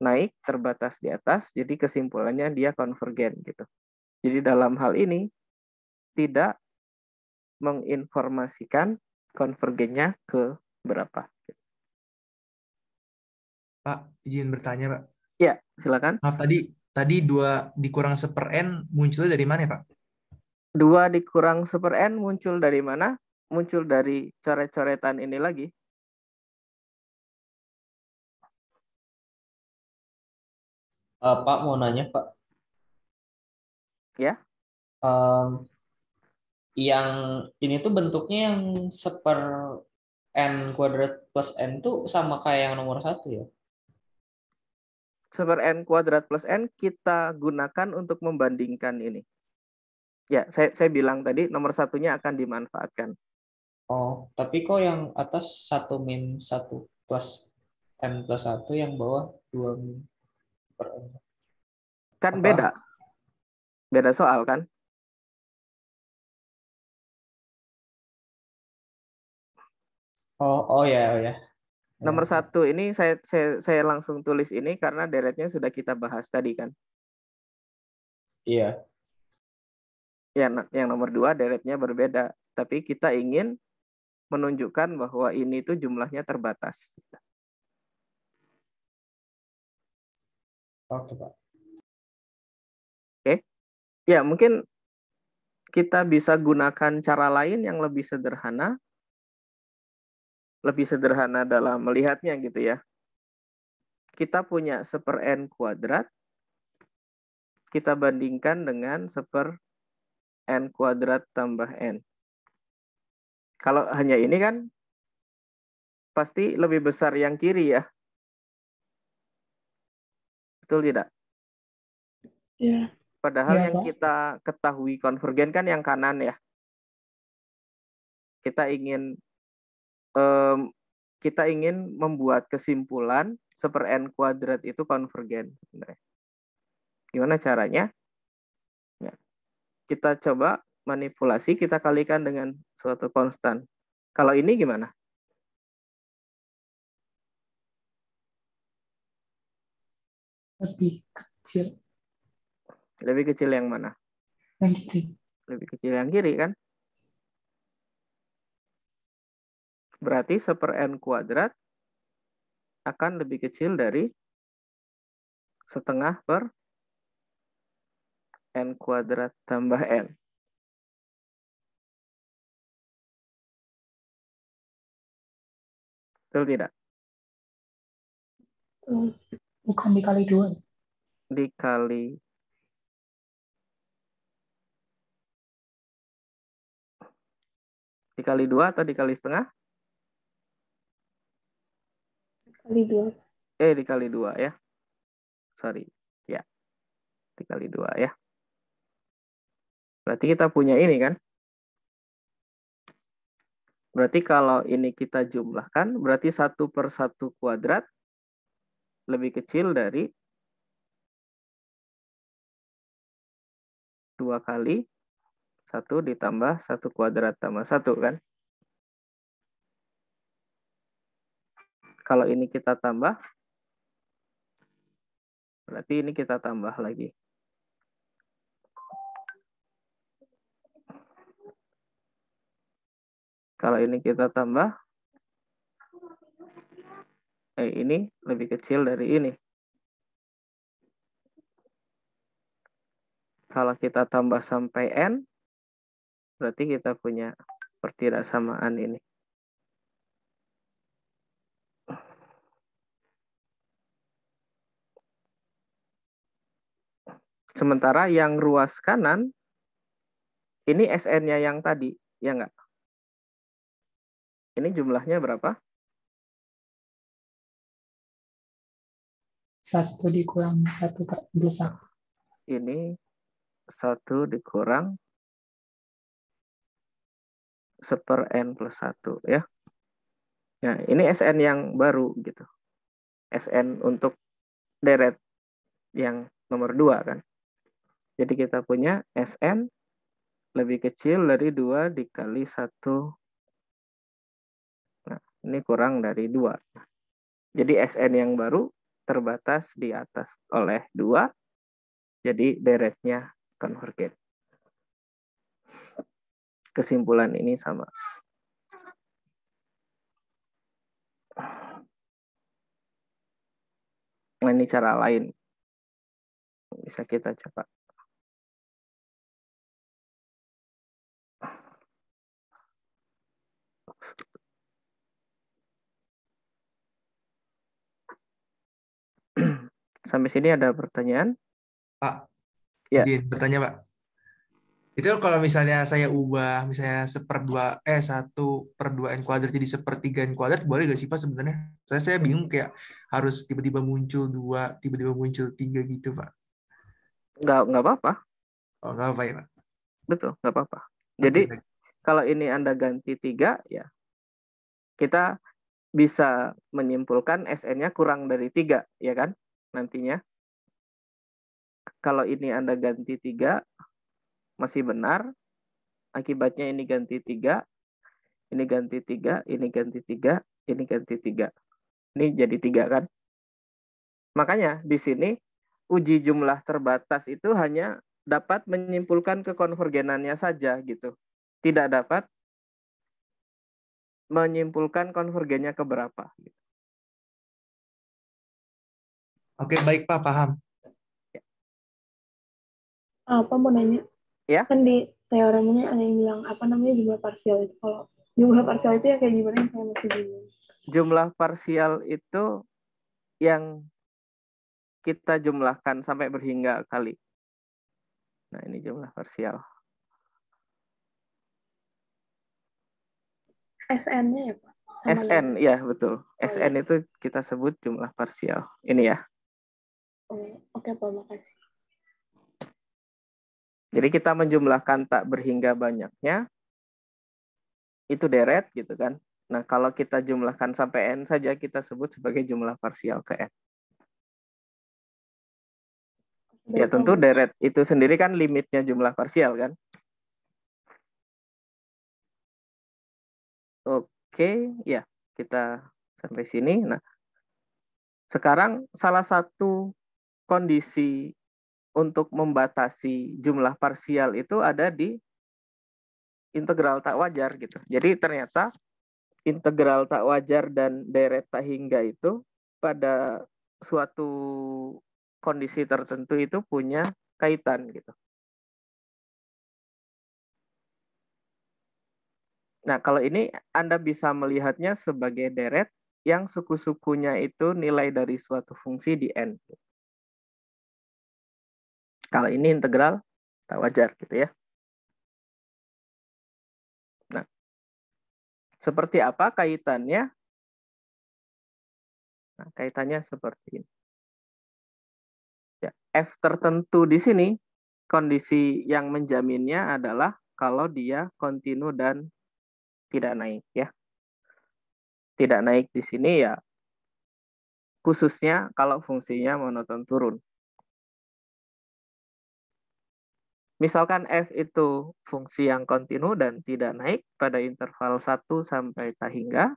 naik terbatas di atas, jadi kesimpulannya dia konvergen gitu. Jadi dalam hal ini tidak menginformasikan konvergennya ke berapa. Pak, izin bertanya, Pak. Ya, silakan. Maaf tadi Tadi dua dikurang seper n munculnya dari mana Pak? Dua dikurang seper n muncul dari mana? Muncul dari coret-coretan ini lagi. Uh, Pak mau nanya Pak. Ya. Um, yang ini tuh bentuknya yang seper n kuadrat plus n tuh sama kayak yang nomor satu ya? sumber n kuadrat plus n kita gunakan untuk membandingkan ini. Ya, saya, saya bilang tadi nomor satunya akan dimanfaatkan. Oh, tapi kok yang atas satu min satu plus n plus satu yang bawah dua min per n? Kan Apa? beda. Beda soal kan? Oh, oh ya, oh ya. Iya. Nomor satu ini saya, saya saya langsung tulis ini karena deretnya sudah kita bahas tadi kan. Iya. Ya, yang nomor dua deretnya berbeda, tapi kita ingin menunjukkan bahwa ini tuh jumlahnya terbatas. Oke, oh, Pak. Oke. Ya, mungkin kita bisa gunakan cara lain yang lebih sederhana lebih sederhana dalam melihatnya gitu ya. Kita punya seper n kuadrat, kita bandingkan dengan seper n kuadrat tambah n. Kalau hanya ini kan pasti lebih besar yang kiri ya. Betul tidak? Ya. Padahal ya, yang Pak. kita ketahui konvergen kan yang kanan ya. Kita ingin um, kita ingin membuat kesimpulan seper n kuadrat itu konvergen sebenarnya. Gimana caranya? Ya. Kita coba manipulasi, kita kalikan dengan suatu konstan. Kalau ini gimana? Lebih kecil. Lebih kecil yang mana? kiri. Lebih kecil yang kiri kan? Berarti seper n kuadrat akan lebih kecil dari setengah per n kuadrat tambah n. Betul tidak? Bukan dikali dua. Dikali dikali dua atau dikali setengah? Dikali dua. Eh, dikali dua ya. Sorry. Ya. Dikali dua ya. Berarti kita punya ini kan? Berarti kalau ini kita jumlahkan, berarti satu per satu kuadrat lebih kecil dari dua kali satu ditambah satu kuadrat tambah satu kan? Kalau ini kita tambah, berarti ini kita tambah lagi. Kalau ini kita tambah, eh ini lebih kecil dari ini. Kalau kita tambah sampai N, berarti kita punya pertidaksamaan ini. Sementara yang ruas kanan ini SN-nya yang tadi, ya nggak? Ini jumlahnya berapa? Satu dikurang satu per Ini satu dikurang seper n plus satu ya. Nah, ini SN yang baru gitu. SN untuk deret yang nomor dua kan. Jadi kita punya Sn lebih kecil dari 2 dikali 1. Nah, ini kurang dari 2. Jadi Sn yang baru terbatas di atas oleh 2. Jadi deretnya konvergen. Kesimpulan ini sama. Nah, ini cara lain. Bisa kita coba. sampai sini ada pertanyaan? Pak, ya. izin bertanya Pak. Itu kalau misalnya saya ubah, misalnya seperdua, eh satu per dua n kuadrat jadi sepertiga n kuadrat, boleh gak sih Pak sebenarnya? Saya, saya hmm. bingung kayak harus tiba-tiba muncul dua, tiba-tiba muncul tiga gitu Pak. Nggak, nggak apa-apa. Oh, nggak apa-apa ya Pak? Betul, nggak apa-apa. Jadi kalau ini Anda ganti tiga, ya kita bisa menyimpulkan SN-nya kurang dari tiga, ya kan? nantinya. Kalau ini Anda ganti tiga masih benar. Akibatnya ini ganti tiga ini ganti tiga ini ganti tiga ini ganti tiga Ini jadi tiga kan? Makanya di sini uji jumlah terbatas itu hanya dapat menyimpulkan kekonvergenannya saja gitu. Tidak dapat menyimpulkan konvergennya ke berapa gitu. Oke, baik Pak, paham. Apa ah, mau nanya? Ya. Kan di teoremnya ada yang bilang apa namanya jumlah parsial itu kalau jumlah parsial itu ya kayak gimana yang saya masih bingung. Jumlah parsial itu yang kita jumlahkan sampai berhingga kali. Nah, ini jumlah parsial. SN-nya ya, Pak? Sama SN, ya, ya betul. Oh, SN ya. itu kita sebut jumlah parsial. Ini ya. Oh, oke, Pak. Makasih. Jadi kita menjumlahkan tak berhingga banyaknya, itu deret gitu kan. Nah, kalau kita jumlahkan sampai N saja, kita sebut sebagai jumlah parsial ke N. Ya tentu deret itu sendiri kan limitnya jumlah parsial kan. Oke, ya kita sampai sini. Nah, sekarang salah satu kondisi untuk membatasi jumlah parsial itu ada di integral tak wajar gitu. Jadi ternyata integral tak wajar dan deret tak hingga itu pada suatu kondisi tertentu itu punya kaitan gitu. Nah, kalau ini Anda bisa melihatnya sebagai deret yang suku-sukunya itu nilai dari suatu fungsi di N. Gitu skala ini integral tak wajar gitu ya. Nah, seperti apa kaitannya? Nah, kaitannya seperti ini. Ya, F tertentu di sini kondisi yang menjaminnya adalah kalau dia kontinu dan tidak naik ya. Tidak naik di sini ya khususnya kalau fungsinya monoton turun. Misalkan f itu fungsi yang kontinu dan tidak naik pada interval 1 sampai tak hingga.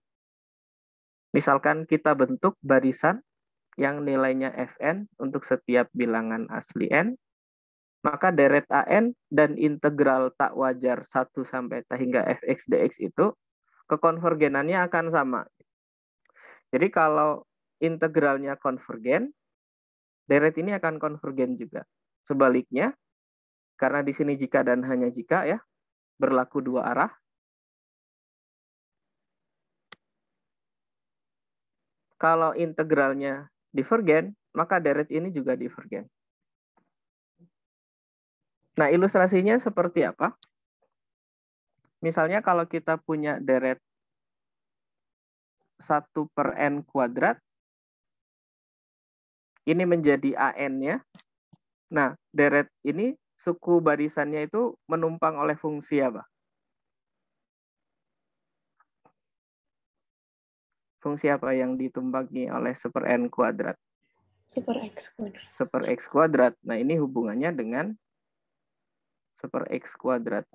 Misalkan kita bentuk barisan yang nilainya fn untuk setiap bilangan asli n, maka deret an dan integral tak wajar 1 sampai tak hingga fx dx itu kekonvergenannya akan sama. Jadi kalau integralnya konvergen, deret ini akan konvergen juga. Sebaliknya, karena di sini jika dan hanya jika ya berlaku dua arah. Kalau integralnya divergen, maka deret ini juga divergen. Nah, ilustrasinya seperti apa? Misalnya kalau kita punya deret 1 per N kuadrat, ini menjadi AN ya. Nah, deret ini suku barisannya itu menumpang oleh fungsi apa? Fungsi apa yang ditumpangi oleh super n kuadrat? Super x kuadrat. Super x kuadrat. Nah, ini hubungannya dengan super x kuadrat.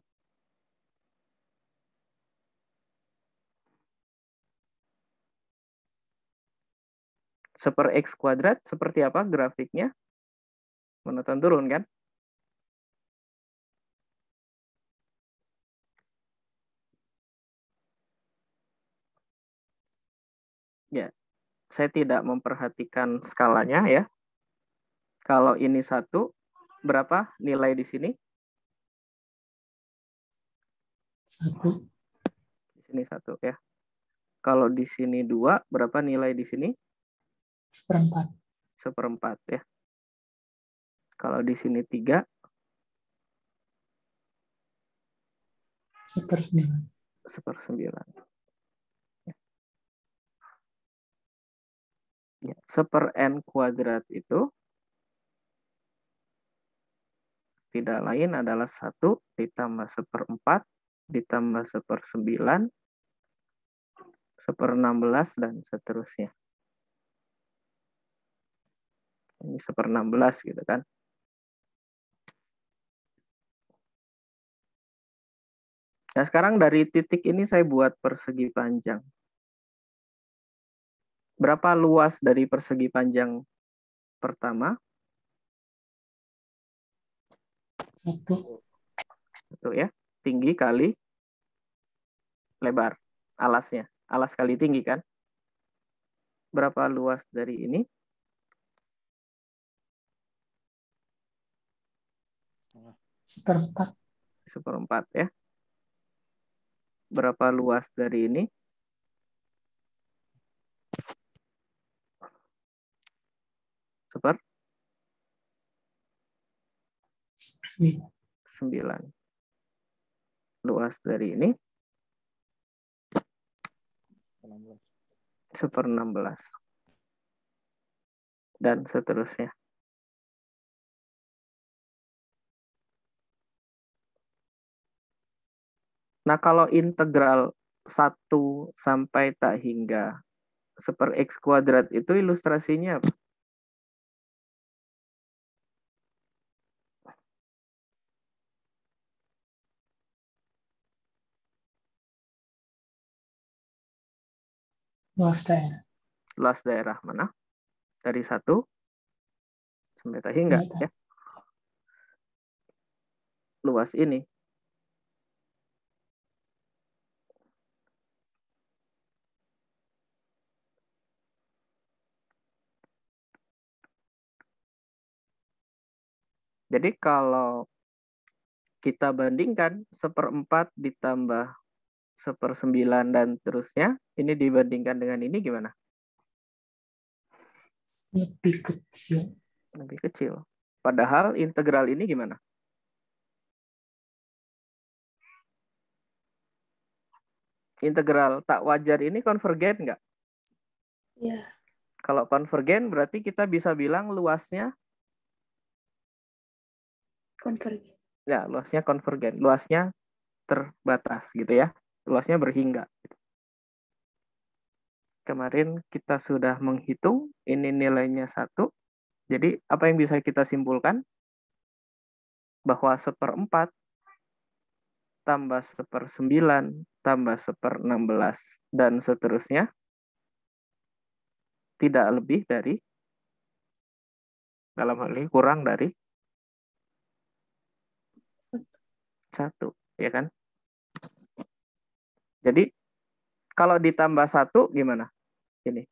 Super x kuadrat seperti apa grafiknya? Menonton turun kan? saya tidak memperhatikan skalanya ya. Kalau ini satu, berapa nilai di sini? Satu. Di sini satu ya. Kalau di sini dua, berapa nilai di sini? Seperempat. Seperempat ya. Kalau di sini tiga, sepersembilan. Sepersembilan. Ya, seper n kuadrat itu tidak lain adalah satu ditambah seper seperempat ditambah seper sembilan seper enam belas dan seterusnya. Ini seper 16 gitu kan. Nah sekarang dari titik ini saya buat persegi panjang berapa luas dari persegi panjang pertama? Satu. Satu ya. Tinggi kali lebar alasnya. Alas kali tinggi kan? Berapa luas dari ini? Seperempat. Seperempat ya. Berapa luas dari ini? seper sembilan luas dari ini seper enam belas dan seterusnya Nah, kalau integral satu sampai tak hingga seper x kuadrat itu ilustrasinya apa? luas daerah luas daerah mana dari satu sampai tadi enggak ya luas ini Jadi kalau kita bandingkan seperempat ditambah sepersembilan dan terusnya, ini dibandingkan dengan ini gimana? Lebih kecil. Lebih kecil. Padahal integral ini gimana? Integral tak wajar ini konvergen nggak? Iya. Kalau konvergen berarti kita bisa bilang luasnya konvergen. Ya, luasnya konvergen, luasnya terbatas gitu ya luasnya berhingga. Gitu. Kemarin kita sudah menghitung, ini nilainya satu. Jadi apa yang bisa kita simpulkan? Bahwa seperempat tambah seper sembilan tambah seper enam belas dan seterusnya tidak lebih dari dalam hal ini kurang dari satu ya kan jadi kalau ditambah satu gimana? Ini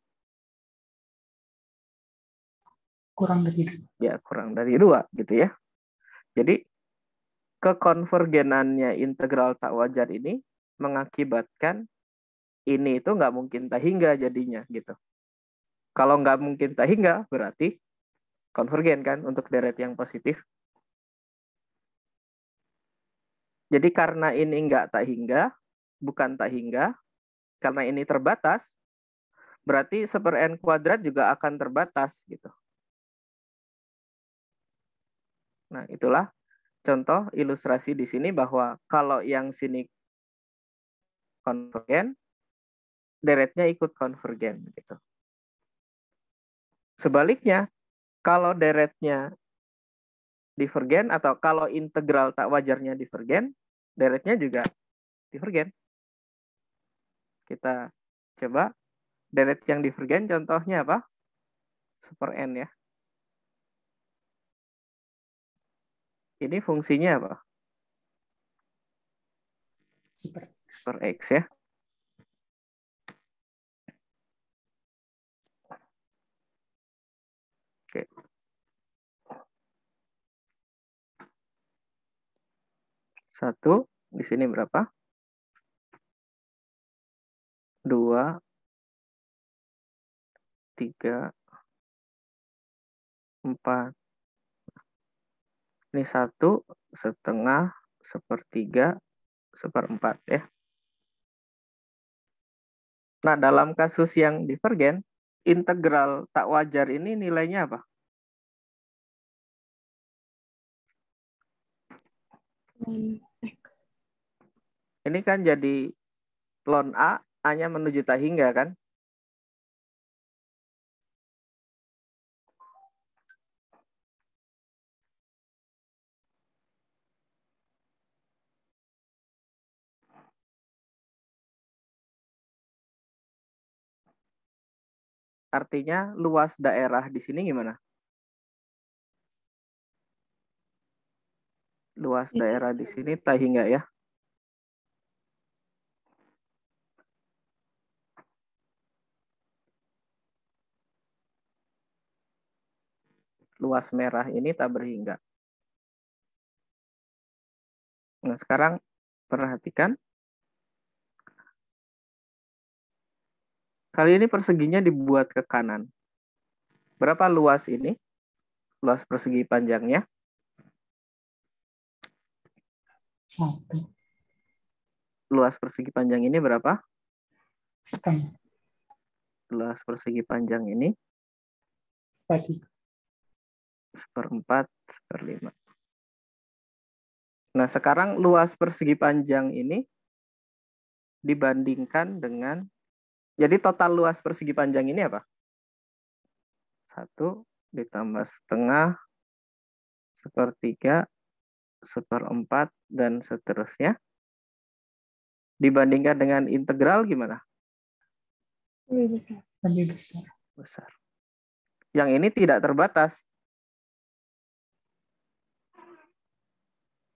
kurang dari dua. Ya kurang dari dua gitu ya. Jadi kekonvergenannya integral tak wajar ini mengakibatkan ini itu nggak mungkin tak hingga jadinya gitu. Kalau nggak mungkin tak hingga berarti konvergen kan untuk deret yang positif. Jadi karena ini nggak tak hingga, bukan tak hingga, karena ini terbatas, berarti seper n kuadrat juga akan terbatas gitu. Nah, itulah contoh ilustrasi di sini bahwa kalau yang sini konvergen, deretnya ikut konvergen gitu. Sebaliknya, kalau deretnya divergen atau kalau integral tak wajarnya divergen, deretnya juga divergen. Kita coba delete yang divergen contohnya apa? Super N ya. Ini fungsinya apa? Super X, ya. Satu, di sini berapa? dua, tiga, empat. Ini satu setengah, sepertiga, seperempat ya. Nah, dalam kasus yang divergen, integral tak wajar ini nilainya apa? Hmm, ini kan jadi lon A A-nya menuju hingga kan? Artinya luas daerah di sini gimana? Luas iya. daerah di sini tak hingga ya. luas merah ini tak berhingga. Nah, sekarang perhatikan. Kali ini perseginya dibuat ke kanan. Berapa luas ini? Luas persegi panjangnya? Satu. Luas persegi panjang ini berapa? Satu. Luas persegi panjang ini? Satu seperempat, seperlima. Nah, sekarang luas persegi panjang ini dibandingkan dengan jadi total luas persegi panjang ini apa? Satu ditambah setengah, sepertiga, seperempat, dan seterusnya. Dibandingkan dengan integral gimana? Lebih besar. Lebih besar. Besar. Yang ini tidak terbatas.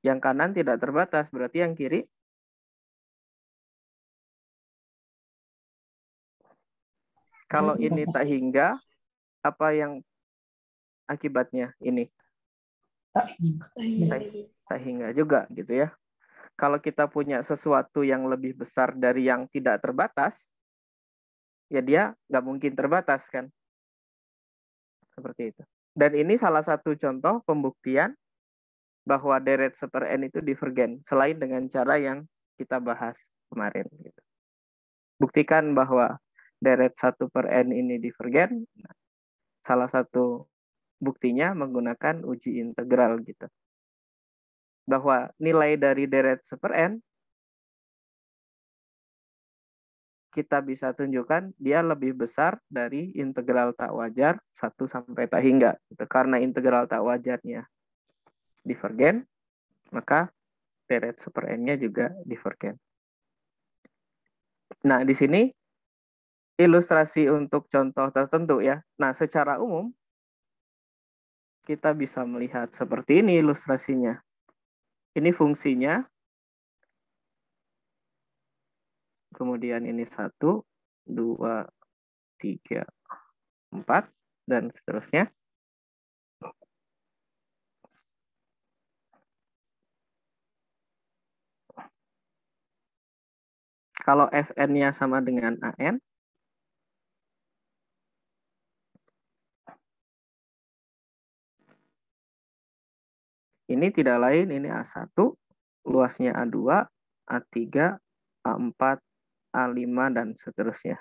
Yang kanan tidak terbatas, berarti yang kiri Kalau iya, ini tak hingga, apa yang akibatnya ini? Tak hingga. tak hingga juga gitu ya. Kalau kita punya sesuatu yang lebih besar dari yang tidak terbatas, ya dia nggak mungkin terbatas kan. Seperti itu. Dan ini salah satu contoh pembuktian bahwa deret seper N itu divergen selain dengan cara yang kita bahas kemarin. Gitu. Buktikan bahwa deret 1 per N ini divergen. Nah, salah satu buktinya menggunakan uji integral gitu. Bahwa nilai dari deret 1 N kita bisa tunjukkan dia lebih besar dari integral tak wajar 1 sampai tak hingga. Gitu. Karena integral tak wajarnya divergen, maka deret super n-nya juga divergen. Nah, di sini ilustrasi untuk contoh tertentu ya. Nah, secara umum kita bisa melihat seperti ini ilustrasinya. Ini fungsinya. Kemudian ini satu, dua, tiga, empat, dan seterusnya. Kalau Fn-nya sama dengan An, ini tidak lain ini A1, luasnya A2, A3, A4, A5, dan seterusnya.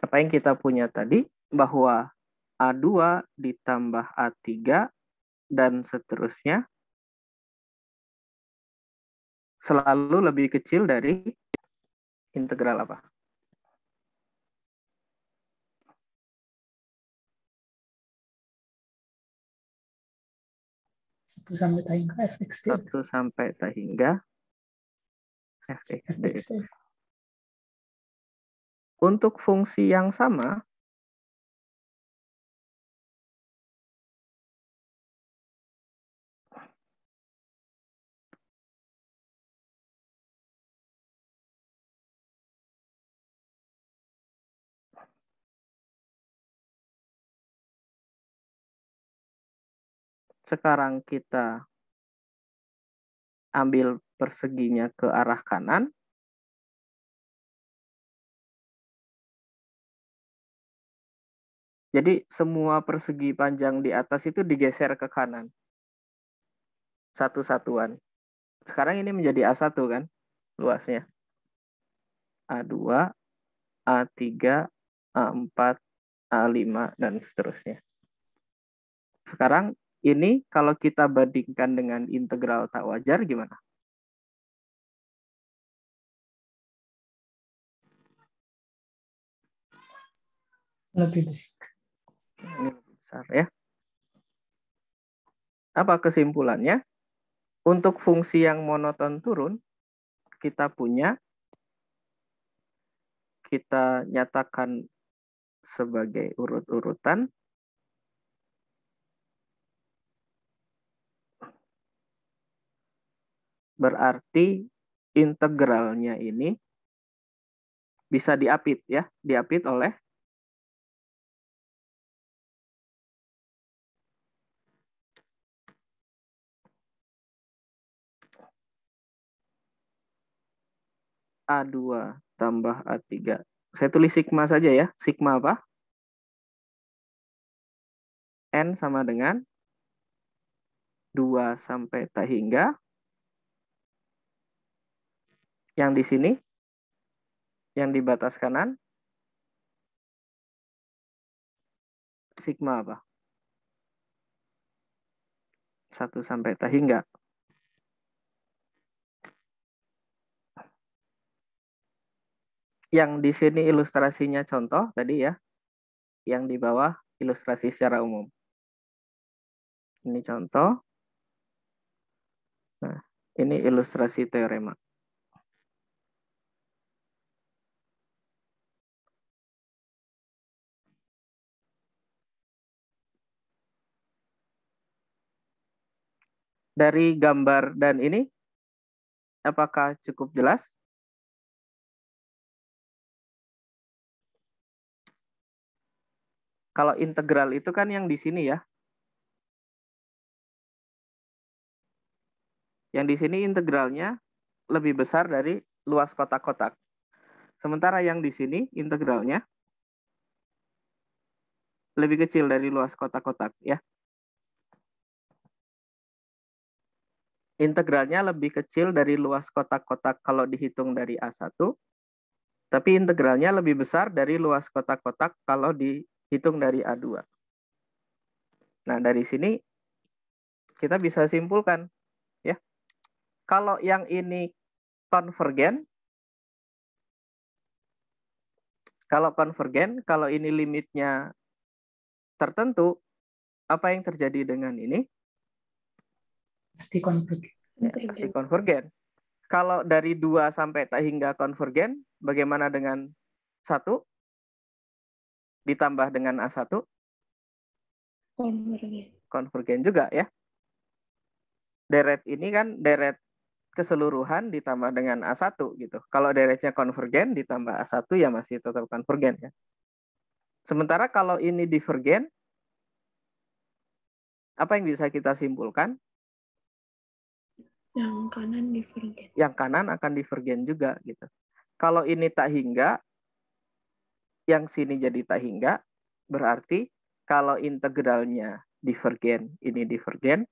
Apa yang kita punya tadi? Bahwa A2 ditambah A3 dan seterusnya selalu lebih kecil dari integral apa? Satu sampai tahingga fx dx. Satu sampai fx dx. Untuk fungsi yang sama, Sekarang kita ambil perseginya ke arah kanan. Jadi semua persegi panjang di atas itu digeser ke kanan. Satu satuan. Sekarang ini menjadi A1 kan luasnya. A2, A3, A4, A5, dan seterusnya. Sekarang ini kalau kita bandingkan dengan integral tak wajar gimana? Lebih besar. lebih besar ya. Apa kesimpulannya? Untuk fungsi yang monoton turun, kita punya kita nyatakan sebagai urut-urutan Berarti integralnya ini bisa diapit ya, diapit oleh A2 tambah A3. Saya tulis sigma saja ya. Sigma apa? N sama dengan 2 sampai tak hingga yang di sini, yang di batas kanan, sigma apa? 1 sampai T hingga. Yang di sini ilustrasinya contoh tadi ya. Yang di bawah ilustrasi secara umum. Ini contoh. Nah, ini ilustrasi teorema. dari gambar dan ini apakah cukup jelas? Kalau integral itu kan yang di sini ya. Yang di sini integralnya lebih besar dari luas kotak-kotak. Sementara yang di sini integralnya lebih kecil dari luas kotak-kotak ya. integralnya lebih kecil dari luas kotak-kotak kalau dihitung dari A1, tapi integralnya lebih besar dari luas kotak-kotak kalau dihitung dari A2. Nah, dari sini kita bisa simpulkan ya. Kalau yang ini konvergen kalau konvergen, kalau ini limitnya tertentu, apa yang terjadi dengan ini? pasti konvergen. Ya, pasti konvergen. Kalau dari dua sampai tak hingga konvergen, bagaimana dengan satu ditambah dengan A1? Konvergen. Konvergen juga ya. Deret ini kan deret keseluruhan ditambah dengan A1 gitu. Kalau deretnya konvergen ditambah A1 ya masih tetap konvergen ya. Sementara kalau ini divergen, apa yang bisa kita simpulkan? Yang kanan divergen. Yang kanan akan divergen juga gitu. Kalau ini tak hingga, yang sini jadi tak hingga, berarti kalau integralnya divergen, ini divergen.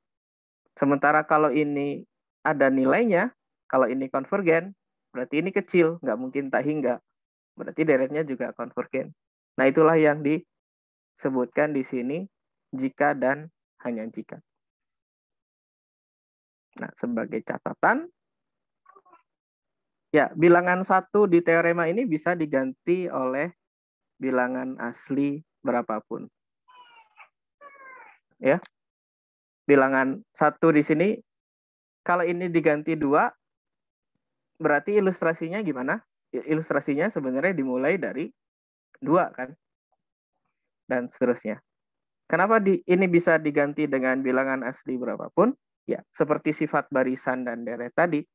Sementara kalau ini ada nilainya, kalau ini konvergen, berarti ini kecil, nggak mungkin tak hingga. Berarti deretnya juga konvergen. Nah itulah yang disebutkan di sini jika dan hanya jika. Nah, sebagai catatan, ya bilangan satu di teorema ini bisa diganti oleh bilangan asli berapapun. Ya, bilangan satu di sini, kalau ini diganti dua, berarti ilustrasinya gimana? Ilustrasinya sebenarnya dimulai dari dua kan, dan seterusnya. Kenapa di, ini bisa diganti dengan bilangan asli berapapun? Ya, seperti sifat barisan dan deret tadi,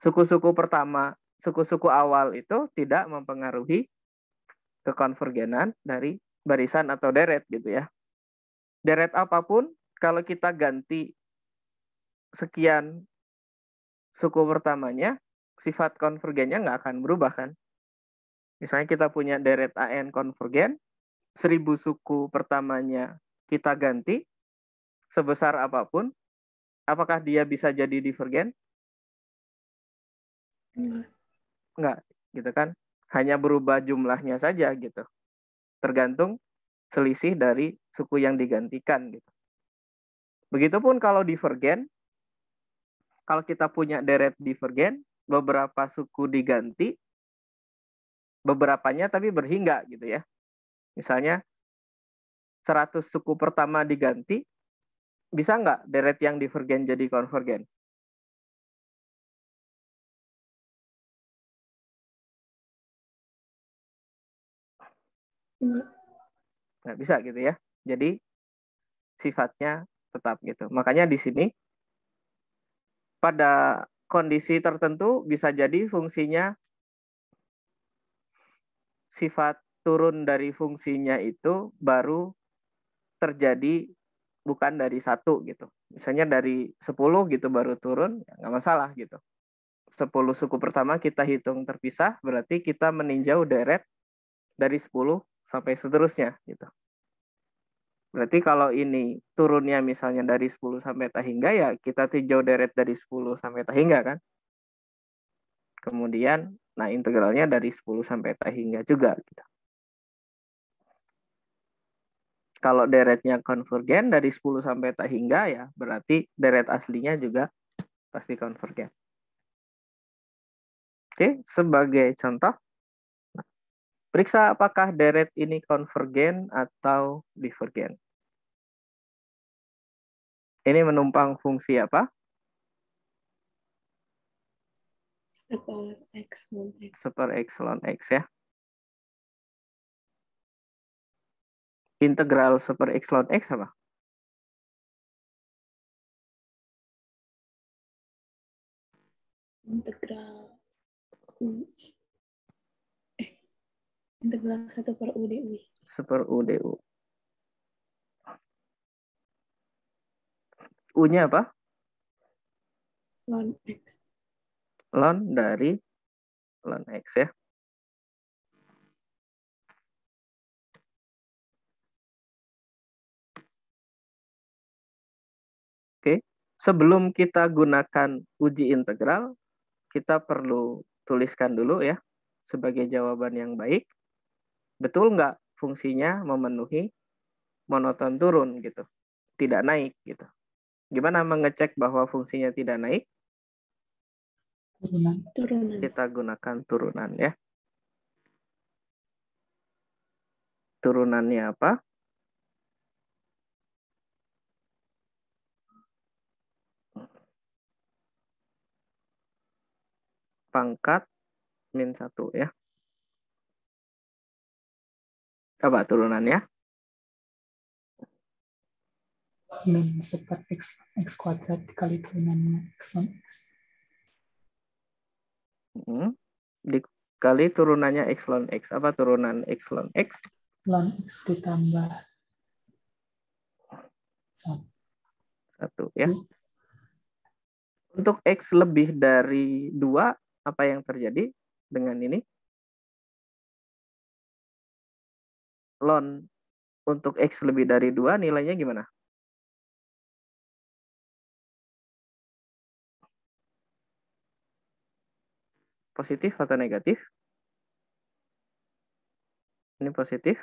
suku-suku pertama, suku-suku awal itu tidak mempengaruhi kekonvergenan dari barisan atau deret gitu ya. Deret apapun kalau kita ganti sekian suku pertamanya, sifat konvergennya nggak akan berubah kan? Misalnya kita punya deret AN konvergen, seribu suku pertamanya kita ganti sebesar apapun, apakah dia bisa jadi divergen? Hmm. Enggak, gitu kan? Hanya berubah jumlahnya saja gitu. Tergantung selisih dari suku yang digantikan gitu. Begitupun kalau divergen, kalau kita punya deret divergen, beberapa suku diganti, beberapanya tapi berhingga gitu ya. Misalnya 100 suku pertama diganti, bisa nggak deret yang divergen jadi konvergen? Hmm. Nggak bisa gitu ya. Jadi sifatnya tetap gitu. Makanya di sini pada kondisi tertentu bisa jadi fungsinya sifat turun dari fungsinya itu baru terjadi bukan dari satu gitu. Misalnya dari sepuluh gitu baru turun, ya nggak masalah gitu. Sepuluh suku pertama kita hitung terpisah, berarti kita meninjau deret dari sepuluh sampai seterusnya gitu. Berarti kalau ini turunnya misalnya dari sepuluh sampai Tahingga ya kita tinjau deret dari sepuluh sampai Tahingga kan. Kemudian nah integralnya dari sepuluh sampai Tahingga juga gitu. kalau deretnya konvergen dari 10 sampai tak hingga ya berarti deret aslinya juga pasti konvergen. Oke, sebagai contoh periksa apakah deret ini konvergen atau divergen. Ini menumpang fungsi apa? Super X, Super X, ya. integral super x lawan x apa? Integral U. Eh, integral satu per U DU. Super U DU. U-nya apa? Ln X. Ln dari ln X ya. sebelum kita gunakan uji integral, kita perlu tuliskan dulu ya sebagai jawaban yang baik. Betul nggak fungsinya memenuhi monoton turun gitu, tidak naik gitu. Gimana mengecek bahwa fungsinya tidak naik? Turunan. Kita gunakan turunan ya. Turunannya apa? pangkat min 1 ya. Apa turunannya? Min seper x, x kuadrat dikali turunan x x. Hmm. Dikali turunannya x lon x. Apa turunan x lon x? Lon x ditambah satu ya. Hmm. Untuk x lebih dari dua apa yang terjadi dengan ini? Lon untuk X lebih dari dua nilainya gimana? Positif atau negatif? Ini positif.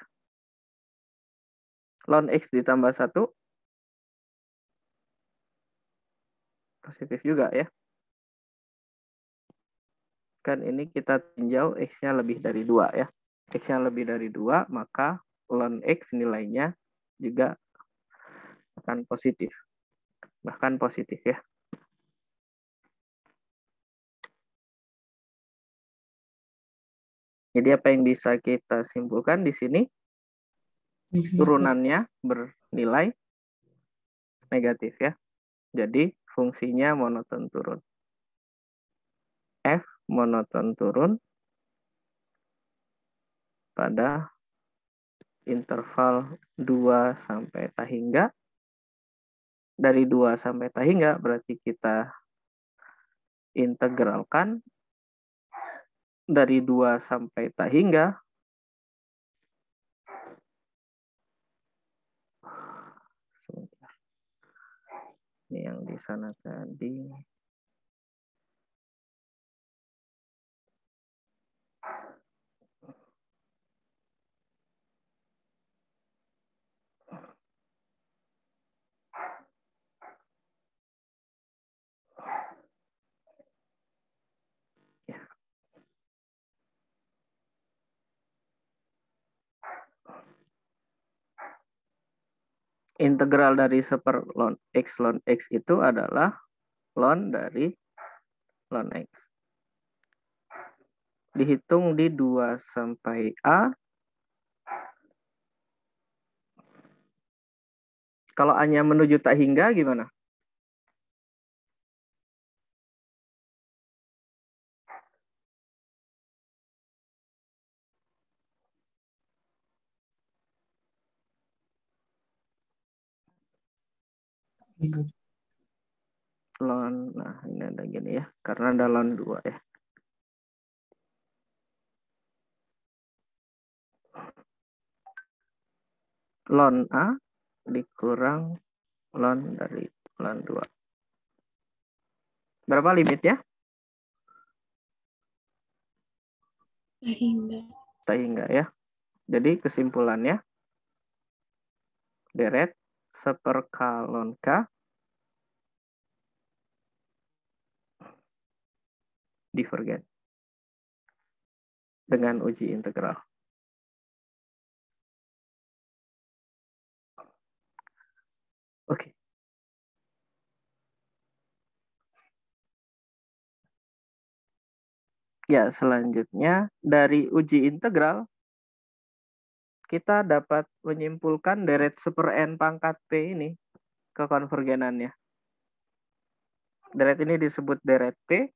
Lon X ditambah satu Positif juga ya kan ini kita tinjau x-nya lebih dari dua ya. X-nya lebih dari dua maka ln x nilainya juga akan positif. Bahkan positif ya. Jadi apa yang bisa kita simpulkan di sini mhm. turunannya bernilai negatif ya. Jadi fungsinya monoton turun. F monoton turun pada interval 2 sampai tak hingga Dari 2 sampai tak hingga berarti kita integralkan dari 2 sampai tahingga ini yang di sana tadi integral dari seper ln x ln x itu adalah ln dari ln x. Dihitung di 2 sampai A. Kalau hanya menuju tak hingga gimana? lon, nah ini ada gini ya karena ada lon dua ya lon A dikurang lon dari lon dua. Berapa limitnya? Sehingga. Sehingga ya. Jadi kesimpulannya deret seperkalon K di forget dengan uji integral. Oke. Okay. Ya, selanjutnya dari uji integral kita dapat menyimpulkan deret super n pangkat p ini kekonvergenannya. Deret ini disebut deret p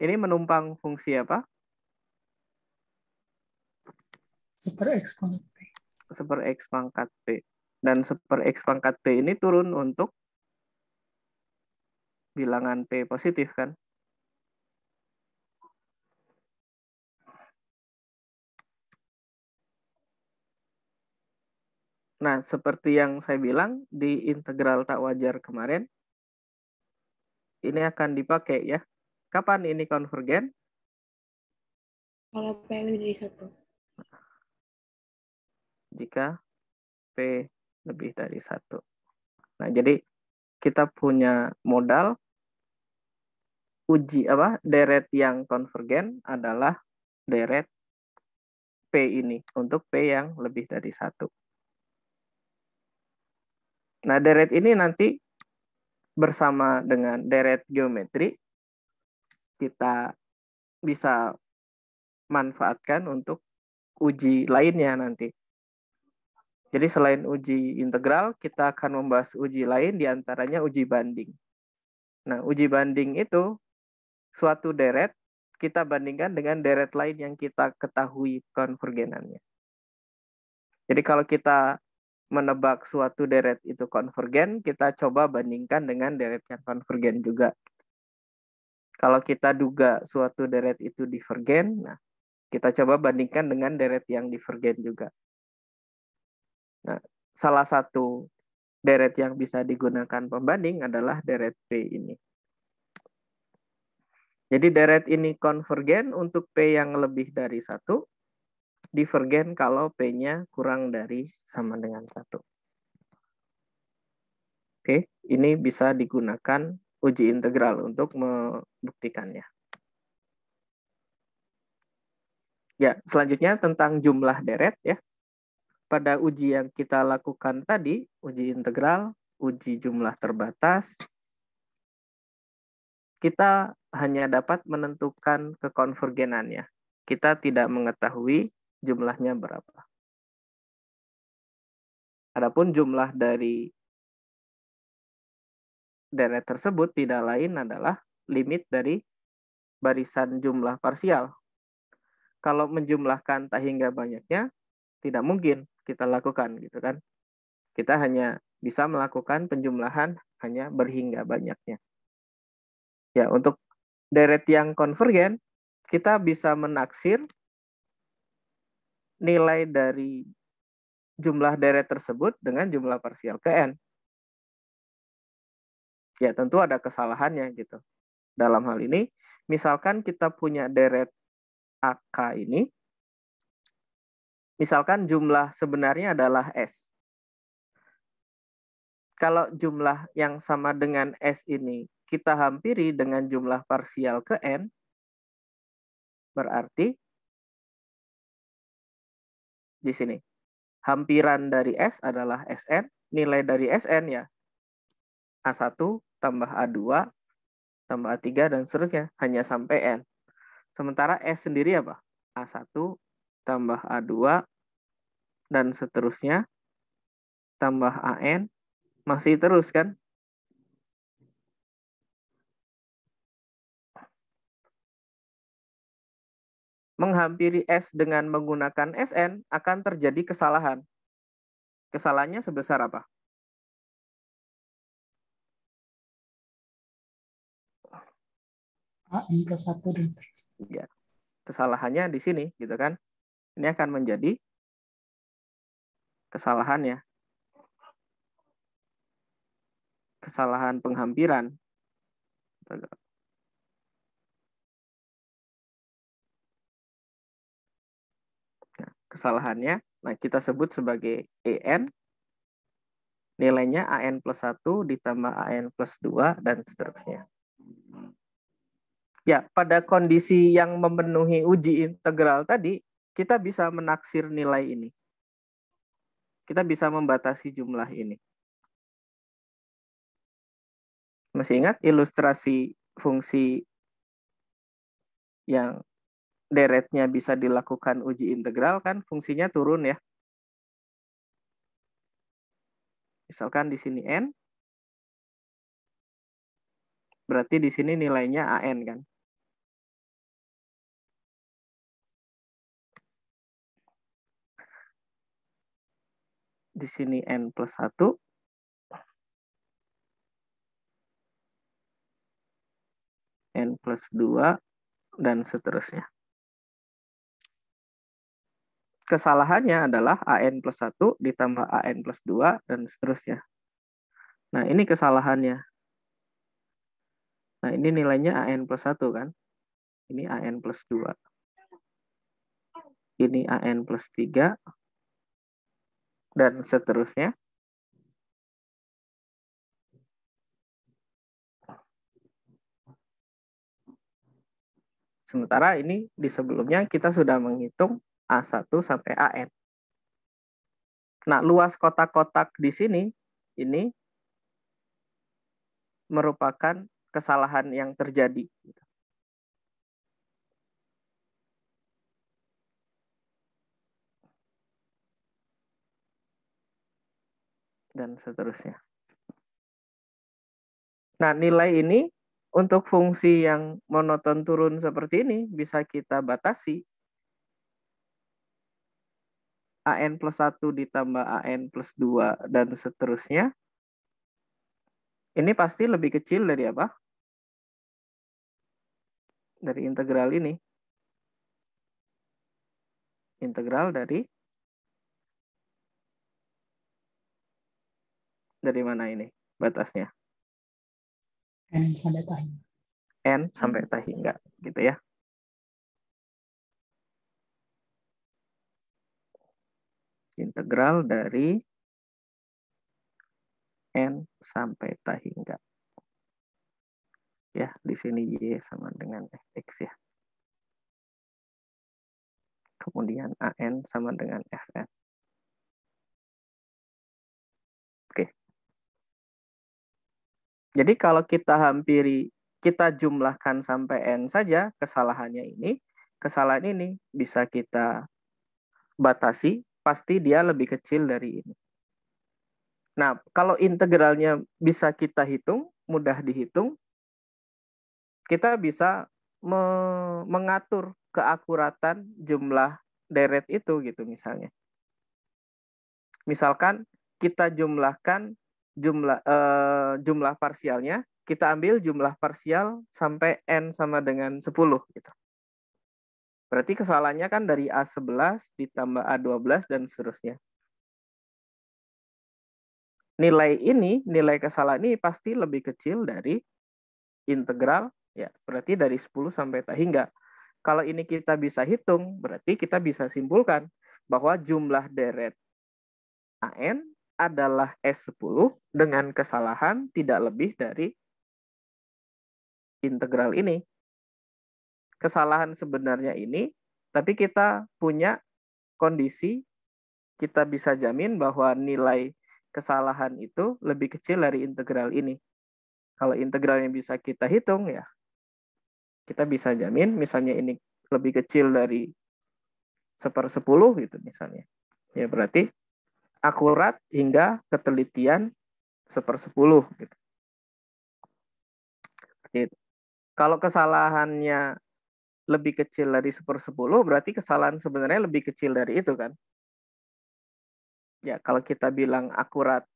ini menumpang fungsi apa? Super X pangkat P. Super X pangkat P. Dan super X pangkat P ini turun untuk bilangan P positif kan? Nah, seperti yang saya bilang di integral tak wajar kemarin, ini akan dipakai ya Kapan ini konvergen? Kalau P lebih dari satu. Jika P lebih dari satu. Nah, jadi kita punya modal uji apa deret yang konvergen adalah deret P ini untuk P yang lebih dari satu. Nah, deret ini nanti bersama dengan deret geometri kita bisa manfaatkan untuk uji lainnya nanti. Jadi selain uji integral, kita akan membahas uji lain diantaranya uji banding. Nah, uji banding itu suatu deret kita bandingkan dengan deret lain yang kita ketahui konvergenannya. Jadi kalau kita menebak suatu deret itu konvergen, kita coba bandingkan dengan deret yang konvergen juga. Kalau kita duga suatu deret itu divergen, nah kita coba bandingkan dengan deret yang divergen juga. Nah, salah satu deret yang bisa digunakan pembanding adalah deret P ini. Jadi deret ini konvergen untuk P yang lebih dari satu, divergen kalau P-nya kurang dari sama dengan satu. Oke, ini bisa digunakan uji integral untuk membuktikannya. Ya, selanjutnya tentang jumlah deret ya. Pada uji yang kita lakukan tadi, uji integral, uji jumlah terbatas, kita hanya dapat menentukan kekonvergenannya. Kita tidak mengetahui jumlahnya berapa. Adapun jumlah dari deret tersebut tidak lain adalah limit dari barisan jumlah parsial. Kalau menjumlahkan tak hingga banyaknya, tidak mungkin kita lakukan gitu kan. Kita hanya bisa melakukan penjumlahan hanya berhingga banyaknya. Ya, untuk deret yang konvergen, kita bisa menaksir nilai dari jumlah deret tersebut dengan jumlah parsial ke n ya tentu ada kesalahannya gitu. Dalam hal ini, misalkan kita punya deret AK ini, misalkan jumlah sebenarnya adalah S. Kalau jumlah yang sama dengan S ini kita hampiri dengan jumlah parsial ke N, berarti di sini hampiran dari S adalah SN, nilai dari SN ya A1 tambah A2 tambah A3 dan seterusnya hanya sampai N. Sementara S sendiri apa? A1 tambah A2 dan seterusnya tambah AN masih terus kan? Menghampiri S dengan menggunakan SN akan terjadi kesalahan. Kesalahannya sebesar apa? A, N plus 1, dan seterusnya. Ya. Kesalahannya di sini, gitu kan. Ini akan menjadi kesalahan ya Kesalahan penghampiran. Nah, kesalahannya, nah kita sebut sebagai EN, nilainya AN plus 1 ditambah AN plus 2, dan seterusnya. Ya, pada kondisi yang memenuhi uji integral tadi, kita bisa menaksir nilai ini. Kita bisa membatasi jumlah ini. Masih ingat ilustrasi fungsi yang deretnya bisa dilakukan uji integral kan fungsinya turun ya. Misalkan di sini n, berarti di sini nilainya an kan. di sini n plus satu, N plus dua, dan seterusnya. Kesalahannya adalah AN plus satu ditambah AN plus dua dan seterusnya. Nah, ini kesalahannya. Nah, ini nilainya AN plus satu kan? Ini AN plus dua. Ini AN plus tiga dan seterusnya. Sementara ini di sebelumnya kita sudah menghitung A1 sampai AN. Nah, luas kotak-kotak di sini ini merupakan kesalahan yang terjadi. Gitu dan seterusnya. Nah, nilai ini untuk fungsi yang monoton turun seperti ini bisa kita batasi. AN plus 1 ditambah AN plus 2 dan seterusnya. Ini pasti lebih kecil dari apa? Dari integral ini. Integral dari dari mana ini batasnya? N sampai tahi. N sampai tahi enggak gitu ya. Integral dari N sampai tahi enggak. Ya, di sini Y sama dengan X ya. Kemudian AN sama dengan FN. Jadi kalau kita hampiri, kita jumlahkan sampai N saja kesalahannya ini, kesalahan ini bisa kita batasi, pasti dia lebih kecil dari ini. Nah, kalau integralnya bisa kita hitung, mudah dihitung, kita bisa me mengatur keakuratan jumlah deret itu gitu misalnya. Misalkan kita jumlahkan jumlah uh, jumlah parsialnya, kita ambil jumlah parsial sampai n sama dengan 10 gitu. Berarti kesalahannya kan dari A11 ditambah A12 dan seterusnya. Nilai ini, nilai kesalahan ini pasti lebih kecil dari integral ya, berarti dari 10 sampai tak hingga. Kalau ini kita bisa hitung, berarti kita bisa simpulkan bahwa jumlah deret AN adalah S10 dengan kesalahan tidak lebih dari integral ini. Kesalahan sebenarnya ini, tapi kita punya kondisi kita bisa jamin bahwa nilai kesalahan itu lebih kecil dari integral ini. Kalau integral yang bisa kita hitung ya, kita bisa jamin misalnya ini lebih kecil dari seper 10 gitu misalnya. Ya berarti akurat hingga ketelitian sepersepuluh. Gitu. Kalau kesalahannya lebih kecil dari sepersepuluh, berarti kesalahan sebenarnya lebih kecil dari itu kan? Ya, kalau kita bilang akurat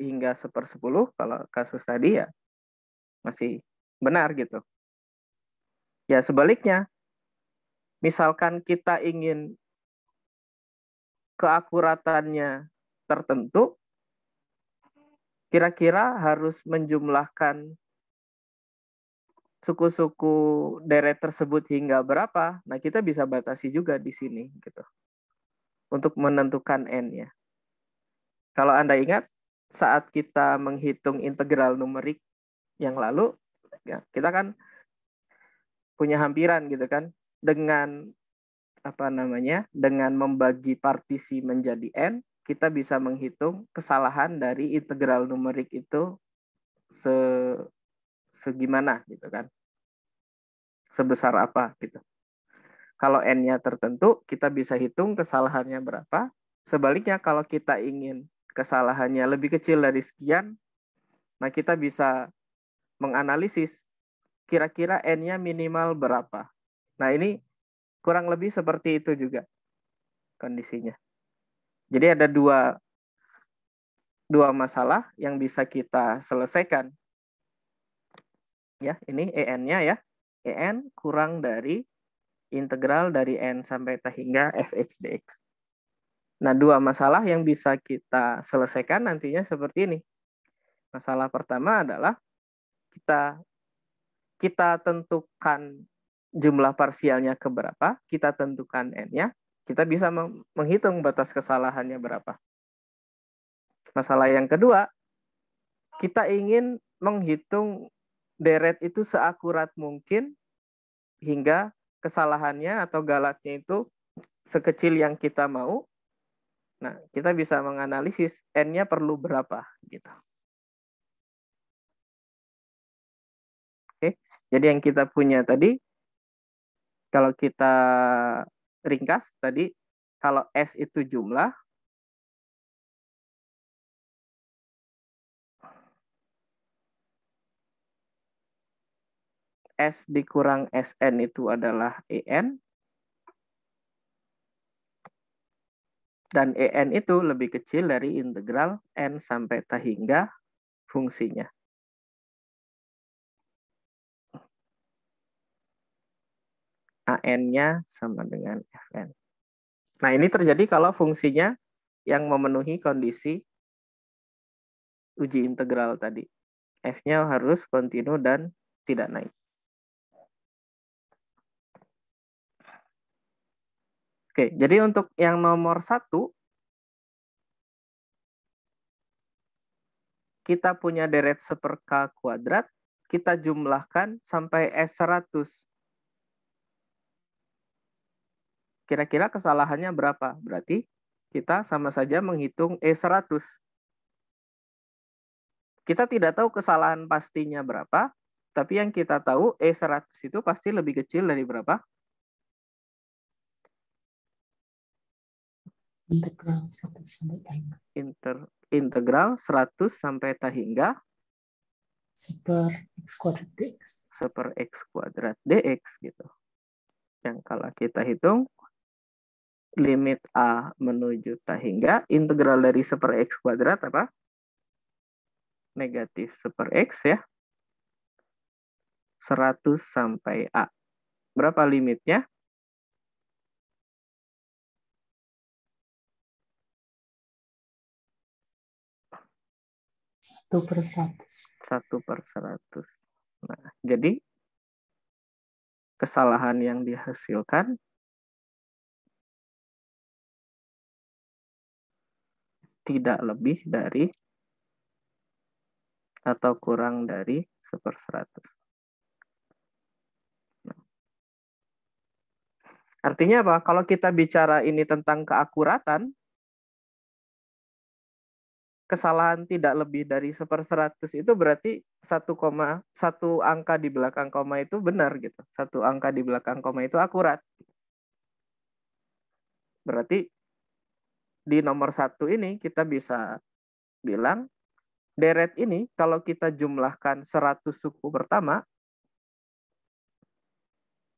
hingga sepersepuluh, kalau kasus tadi ya masih benar gitu. Ya sebaliknya, misalkan kita ingin keakuratannya tertentu kira-kira harus menjumlahkan suku-suku deret tersebut hingga berapa nah kita bisa batasi juga di sini gitu untuk menentukan n-nya kalau anda ingat saat kita menghitung integral numerik yang lalu ya, kita kan punya hampiran gitu kan dengan apa namanya dengan membagi partisi menjadi n kita bisa menghitung kesalahan dari integral numerik itu se segimana gitu kan. Sebesar apa gitu. Kalau n-nya tertentu, kita bisa hitung kesalahannya berapa. Sebaliknya kalau kita ingin kesalahannya lebih kecil dari sekian, nah kita bisa menganalisis kira-kira n-nya minimal berapa. Nah, ini kurang lebih seperti itu juga kondisinya. Jadi ada dua dua masalah yang bisa kita selesaikan. Ya, ini en-nya ya. en kurang dari integral dari n sampai t hingga fx dx. Nah, dua masalah yang bisa kita selesaikan nantinya seperti ini. Masalah pertama adalah kita kita tentukan jumlah parsialnya ke berapa, kita tentukan n-nya kita bisa menghitung batas kesalahannya berapa. Masalah yang kedua, kita ingin menghitung deret itu seakurat mungkin hingga kesalahannya atau galaknya itu sekecil yang kita mau. Nah, kita bisa menganalisis n-nya perlu berapa gitu. Oke, jadi yang kita punya tadi kalau kita ringkas tadi kalau S itu jumlah S dikurang SN itu adalah EN. Dan EN itu lebih kecil dari integral N sampai T hingga fungsinya. AN-nya sama dengan Fn. Nah, ini terjadi kalau fungsinya yang memenuhi kondisi uji integral tadi. F-nya harus kontinu dan tidak naik. Oke, jadi untuk yang nomor satu, kita punya deret seper K kuadrat, kita jumlahkan sampai S100. Kira-kira kesalahannya berapa? Berarti kita sama saja menghitung E100. Kita tidak tahu kesalahan pastinya berapa, tapi yang kita tahu E100 itu pasti lebih kecil dari berapa? Integral 100 sampai tak hingga. integral Seper x kuadrat dx. Seper x kuadrat dx gitu. Yang kalau kita hitung limit A menuju T hingga integral dari 1 per X kuadrat apa? Negatif 1 per X ya. 100 sampai A. Berapa limitnya? Satu per seratus. Satu per seratus. Nah, jadi kesalahan yang dihasilkan tidak lebih dari atau kurang dari Nah. Artinya apa? Kalau kita bicara ini tentang keakuratan, kesalahan tidak lebih dari 100 itu berarti satu koma satu angka di belakang koma itu benar gitu. Satu angka di belakang koma itu akurat. Berarti di nomor satu ini kita bisa bilang deret ini kalau kita jumlahkan 100 suku pertama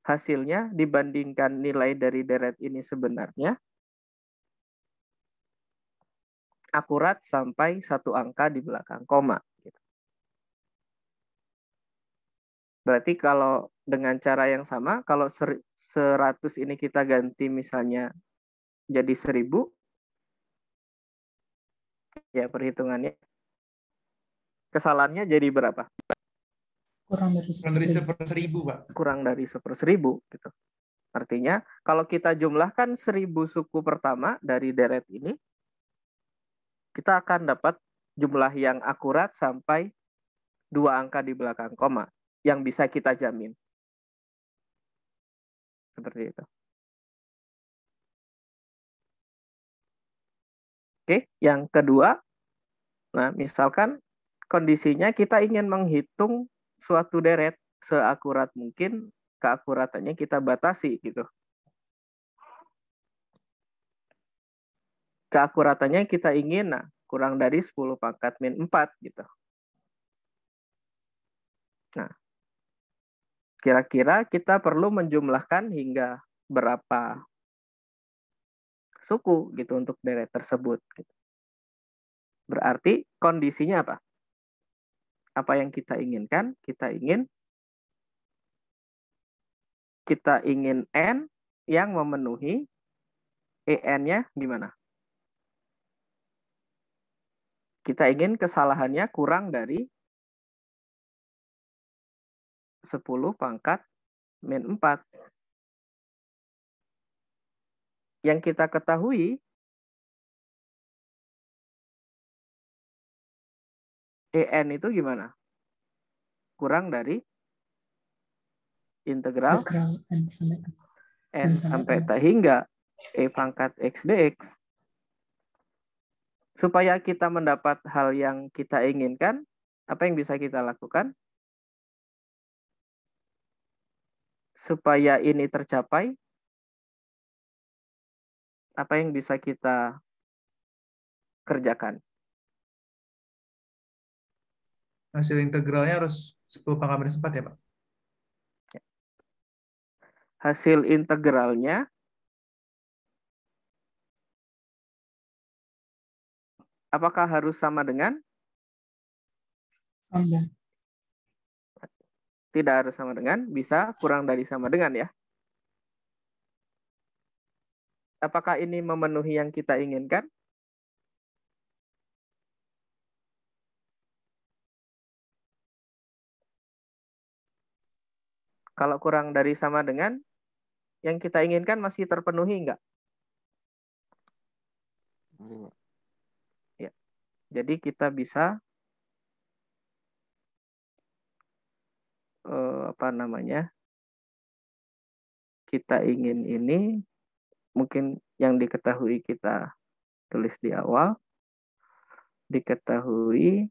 hasilnya dibandingkan nilai dari deret ini sebenarnya akurat sampai satu angka di belakang koma. Gitu. Berarti kalau dengan cara yang sama, kalau 100 ini kita ganti misalnya jadi 1000, ya perhitungannya kesalahannya jadi berapa kurang dari kurang seribu pak kurang dari seribu gitu artinya kalau kita jumlahkan seribu suku pertama dari deret ini kita akan dapat jumlah yang akurat sampai dua angka di belakang koma yang bisa kita jamin seperti itu Oke, yang kedua, nah misalkan kondisinya kita ingin menghitung suatu deret seakurat mungkin, keakuratannya kita batasi gitu. Keakuratannya kita ingin nah, kurang dari 10 pangkat min 4 gitu. Nah, kira-kira kita perlu menjumlahkan hingga berapa suku gitu untuk deret tersebut. Gitu. Berarti kondisinya apa? Apa yang kita inginkan? Kita ingin kita ingin n yang memenuhi en-nya gimana? Kita ingin kesalahannya kurang dari 10 pangkat min 4 yang kita ketahui EN itu gimana? Kurang dari integral, N sampai, N T hingga E pangkat X dx. Supaya kita mendapat hal yang kita inginkan, apa yang bisa kita lakukan? Supaya ini tercapai, apa yang bisa kita kerjakan. Hasil integralnya harus 10 pangkat minus 4 ya Pak? Ya. Hasil integralnya apakah harus sama dengan? Tidak harus sama dengan, bisa kurang dari sama dengan ya. Apakah ini memenuhi yang kita inginkan? Kalau kurang dari sama dengan, yang kita inginkan masih terpenuhi enggak? Ya. Jadi kita bisa eh, apa namanya? Kita ingin ini mungkin yang diketahui kita tulis di awal diketahui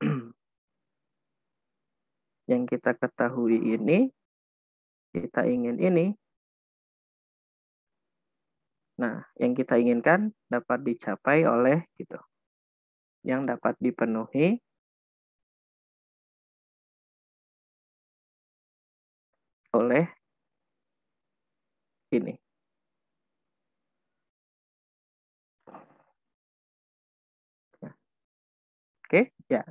(clears throat) yang kita ketahui ini kita ingin ini nah yang kita inginkan dapat dicapai oleh gitu yang dapat dipenuhi oleh ini. Ya. Oke, ya.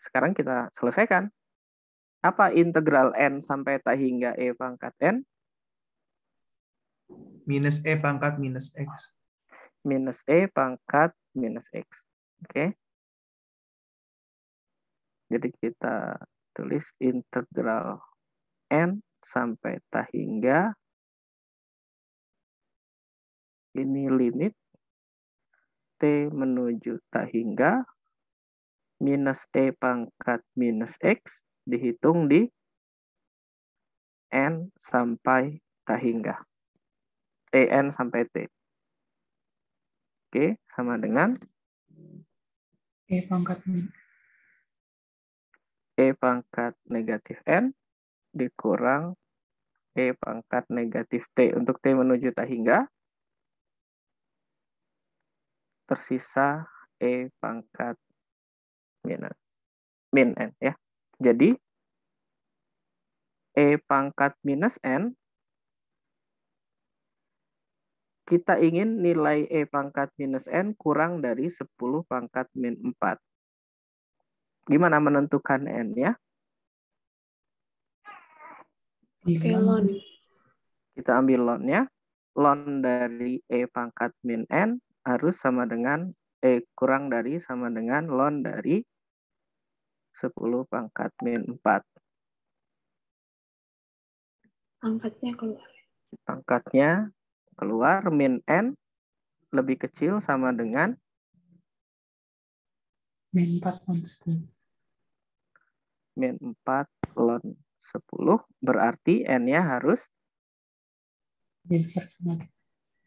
Sekarang kita selesaikan. Apa integral n sampai tak hingga e pangkat n? Minus e pangkat minus x. Minus e pangkat minus x. Oke. Jadi kita tulis integral n sampai tak hingga ini limit T menuju tak hingga minus T e pangkat minus X dihitung di N sampai tak hingga TN sampai T. Oke, sama dengan E pangkat E pangkat negatif N dikurang E pangkat negatif T. Untuk T menuju tak hingga, tersisa E pangkat min N. Min N ya. Jadi, E pangkat minus N, kita ingin nilai E pangkat minus N kurang dari 10 pangkat min 4. Gimana menentukan N ya? Oke, iya. loan. Kita ambil ya. Loan dari E pangkat min N harus sama dengan E kurang dari sama dengan loan dari 10 pangkat min 4. Pangkatnya keluar. Pangkatnya keluar min N lebih kecil sama dengan min 4 konstan Min 4 lon 10 berarti n-nya harus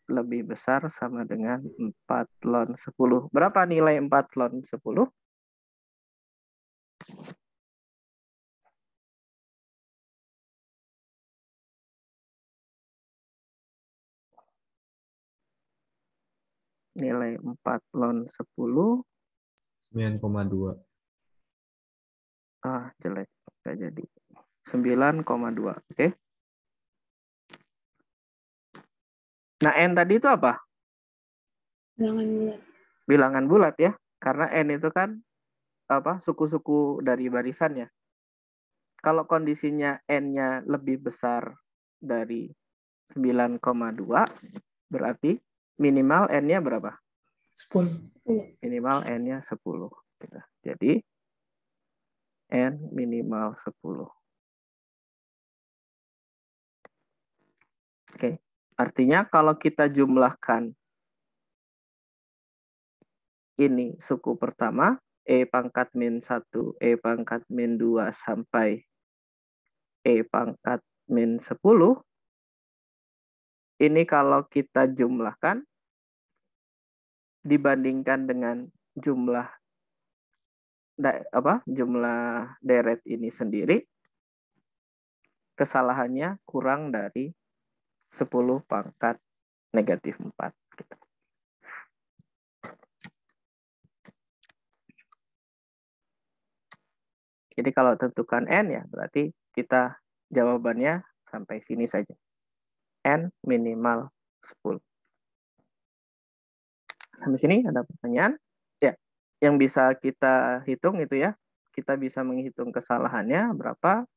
lebih besar sama dengan 4 lon 10. Berapa nilai 4 lon 10? Nilai 4 lon 10 9,2. Ah, jelek. Enggak jadi. 9,2. Oke. Okay. Nah, N tadi itu apa? Bilangan bulat. Bilangan bulat ya. Karena N itu kan apa suku-suku dari barisannya. Kalau kondisinya N-nya lebih besar dari 9,2, berarti minimal N-nya berapa? 10. Minimal N-nya 10. Jadi N minimal 10. Oke. Okay. Artinya kalau kita jumlahkan ini suku pertama E pangkat min satu, E pangkat min dua sampai E pangkat min sepuluh, Ini kalau kita jumlahkan dibandingkan dengan jumlah apa jumlah deret ini sendiri kesalahannya kurang dari 10 pangkat negatif 4. Gitu. Jadi kalau tentukan N ya berarti kita jawabannya sampai sini saja. N minimal 10. Sampai sini ada pertanyaan? Ya, yang bisa kita hitung itu ya. Kita bisa menghitung kesalahannya berapa.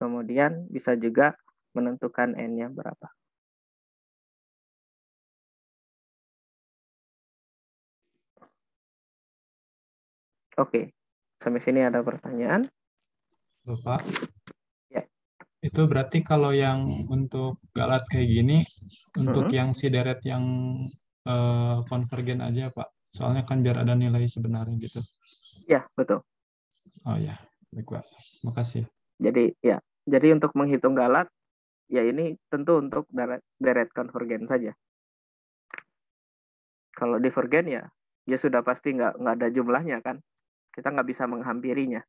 Kemudian bisa juga menentukan n-nya berapa. Oke, sampai sini ada pertanyaan. Bapak, ya. itu berarti kalau yang untuk galat kayak gini, untuk yang si yang sideret yang uh, konvergen aja Pak, soalnya kan biar ada nilai sebenarnya gitu. Ya, betul. Oh ya, baik Pak. Makasih. Jadi ya, jadi untuk menghitung galat ya ini tentu untuk deret konvergen saja. Kalau divergen ya, ya sudah pasti nggak nggak ada jumlahnya kan. Kita nggak bisa menghampirinya.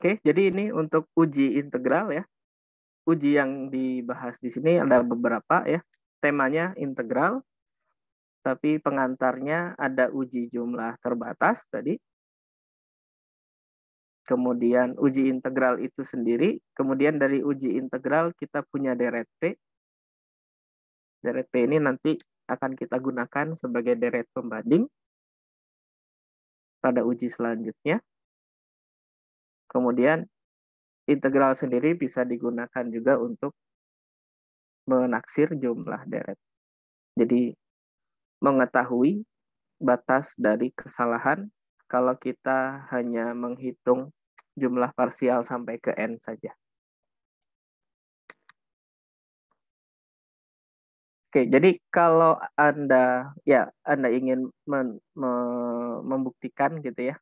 Oke, jadi ini untuk uji integral ya. Uji yang dibahas di sini ada beberapa ya. Temanya integral, tapi pengantarnya ada uji jumlah terbatas tadi kemudian uji integral itu sendiri, kemudian dari uji integral kita punya deret P. Deret P ini nanti akan kita gunakan sebagai deret pembanding pada uji selanjutnya. Kemudian integral sendiri bisa digunakan juga untuk menaksir jumlah deret. Jadi mengetahui batas dari kesalahan kalau kita hanya menghitung jumlah parsial sampai ke n saja. Oke, jadi kalau Anda ya Anda ingin men, me, membuktikan gitu ya.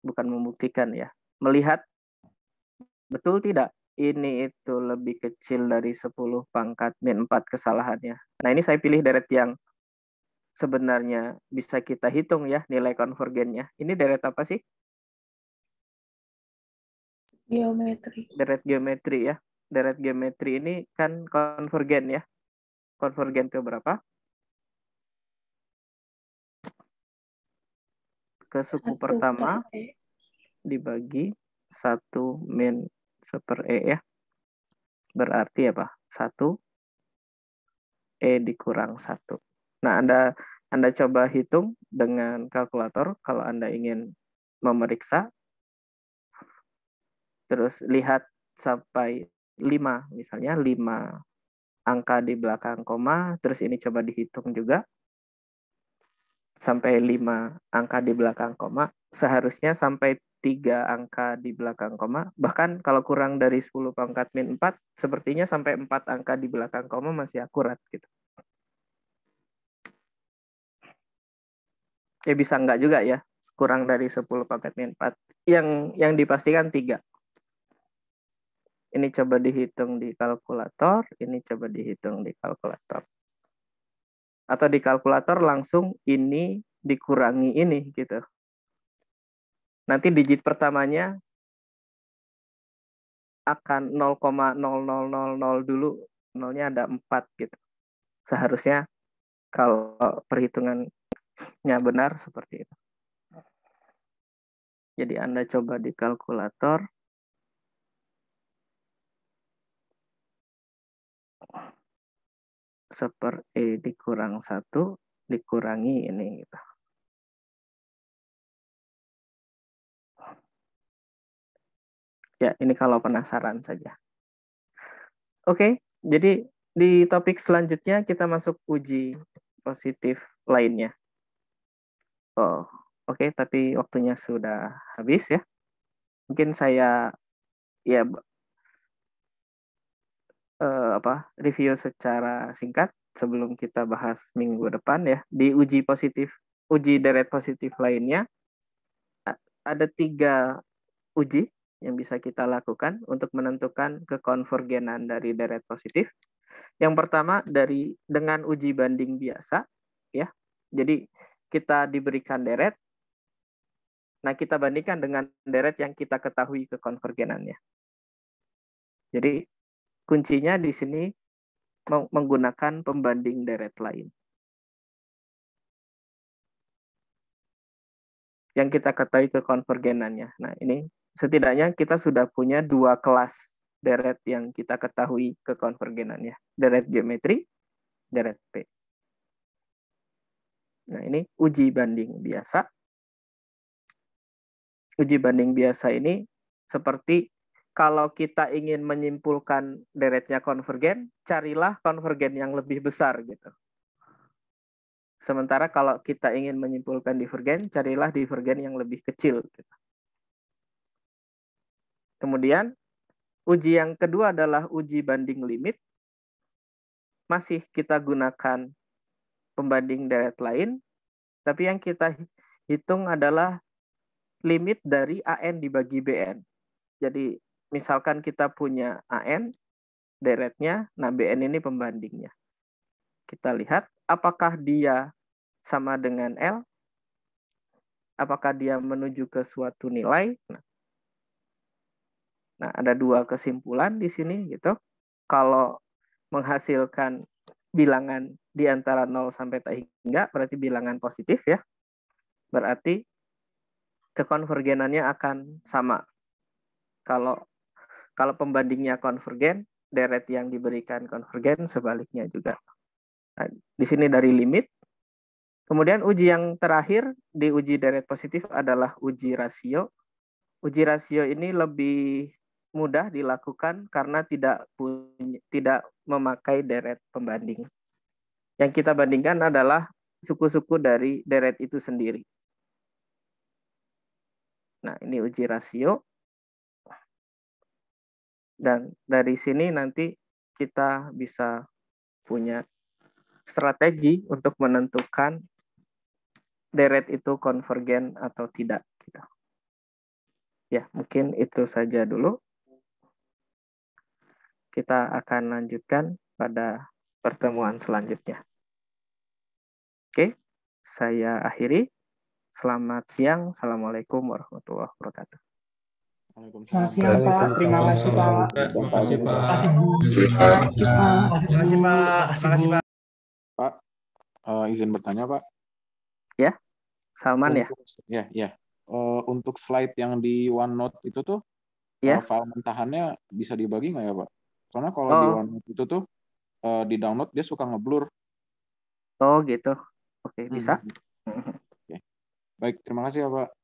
Bukan membuktikan ya. Melihat betul tidak ini itu lebih kecil dari 10 pangkat min 4 kesalahannya. Nah, ini saya pilih deret yang sebenarnya bisa kita hitung ya nilai konvergennya. Ini deret apa sih? Geometri. Deret geometri ya. Deret geometri ini kan konvergen ya. Konvergen ke berapa? Ke suku satu pertama e. dibagi 1 min 1 per E ya. Berarti apa? 1 E dikurang 1. Nah, Anda Anda coba hitung dengan kalkulator kalau Anda ingin memeriksa terus lihat sampai 5 misalnya 5 angka di belakang koma terus ini coba dihitung juga sampai 5 angka di belakang koma seharusnya sampai 3 angka di belakang koma bahkan kalau kurang dari 10 pangkat min 4 sepertinya sampai 4 angka di belakang koma masih akurat gitu ya bisa enggak juga ya kurang dari 10 pangkat min 4 yang yang dipastikan 3 ini coba dihitung di kalkulator, ini coba dihitung di kalkulator. Atau di kalkulator langsung ini dikurangi ini gitu. Nanti digit pertamanya akan 0,0000 dulu, nolnya ada 4 gitu. Seharusnya kalau perhitungannya benar seperti itu. Jadi Anda coba di kalkulator, seper E dikurang 1 dikurangi ini. Gitu. Ya, ini kalau penasaran saja. Oke, jadi di topik selanjutnya kita masuk uji positif lainnya. Oh, oke, tapi waktunya sudah habis ya. Mungkin saya ya uh, apa review secara singkat sebelum kita bahas minggu depan ya di uji positif uji deret positif lainnya ada tiga uji yang bisa kita lakukan untuk menentukan kekonvergenan dari deret positif. Yang pertama dari dengan uji banding biasa, ya. Jadi kita diberikan deret, nah kita bandingkan dengan deret yang kita ketahui kekonvergenannya. Jadi kuncinya di sini menggunakan pembanding deret lain. Yang kita ketahui ke konvergenannya. Nah, ini setidaknya kita sudah punya dua kelas deret yang kita ketahui ke konvergenannya. Deret geometri, deret P. Nah, ini uji banding biasa. Uji banding biasa ini seperti kalau kita ingin menyimpulkan deretnya konvergen, carilah konvergen yang lebih besar gitu. Sementara kalau kita ingin menyimpulkan divergen, carilah divergen yang lebih kecil. Gitu. Kemudian uji yang kedua adalah uji banding limit. Masih kita gunakan pembanding deret lain, tapi yang kita hitung adalah limit dari AN dibagi BN. Jadi misalkan kita punya AN deretnya, nah BN ini pembandingnya. Kita lihat apakah dia sama dengan L? Apakah dia menuju ke suatu nilai? Nah, nah ada dua kesimpulan di sini gitu. Kalau menghasilkan bilangan di antara 0 sampai tak hingga berarti bilangan positif ya. Berarti kekonvergenannya akan sama. Kalau kalau pembandingnya konvergen, deret yang diberikan konvergen sebaliknya juga. Nah, di sini dari limit. Kemudian uji yang terakhir di uji deret positif adalah uji rasio. Uji rasio ini lebih mudah dilakukan karena tidak punya, tidak memakai deret pembanding. Yang kita bandingkan adalah suku-suku dari deret itu sendiri. Nah, ini uji rasio. Dan dari sini nanti kita bisa punya strategi untuk menentukan deret itu konvergen atau tidak. Gitu. Ya, mungkin itu saja dulu. Kita akan lanjutkan pada pertemuan selanjutnya. Oke, saya akhiri. Selamat siang. Assalamualaikum warahmatullahi wabarakatuh. Waalaikumsalam. terima kasih Pak. Terima kasih Pak. Terima kasih Terima kasih Pak. Terima kasih Pak. Terima kasih Pak. Pak, eh, izin bertanya Pak. Ya, Salman ya? untuk, ya? Ya, ya. Uh, untuk slide yang di OneNote itu tuh, ya. Uh, file mentahannya bisa dibagi nggak ya Pak? Soalnya kalau oh. di OneNote itu tuh, uh, di download dia suka ngeblur. Oh gitu. Oke, okay, bisa. Hmm. Oke. Okay. Baik, terima kasih ya Pak.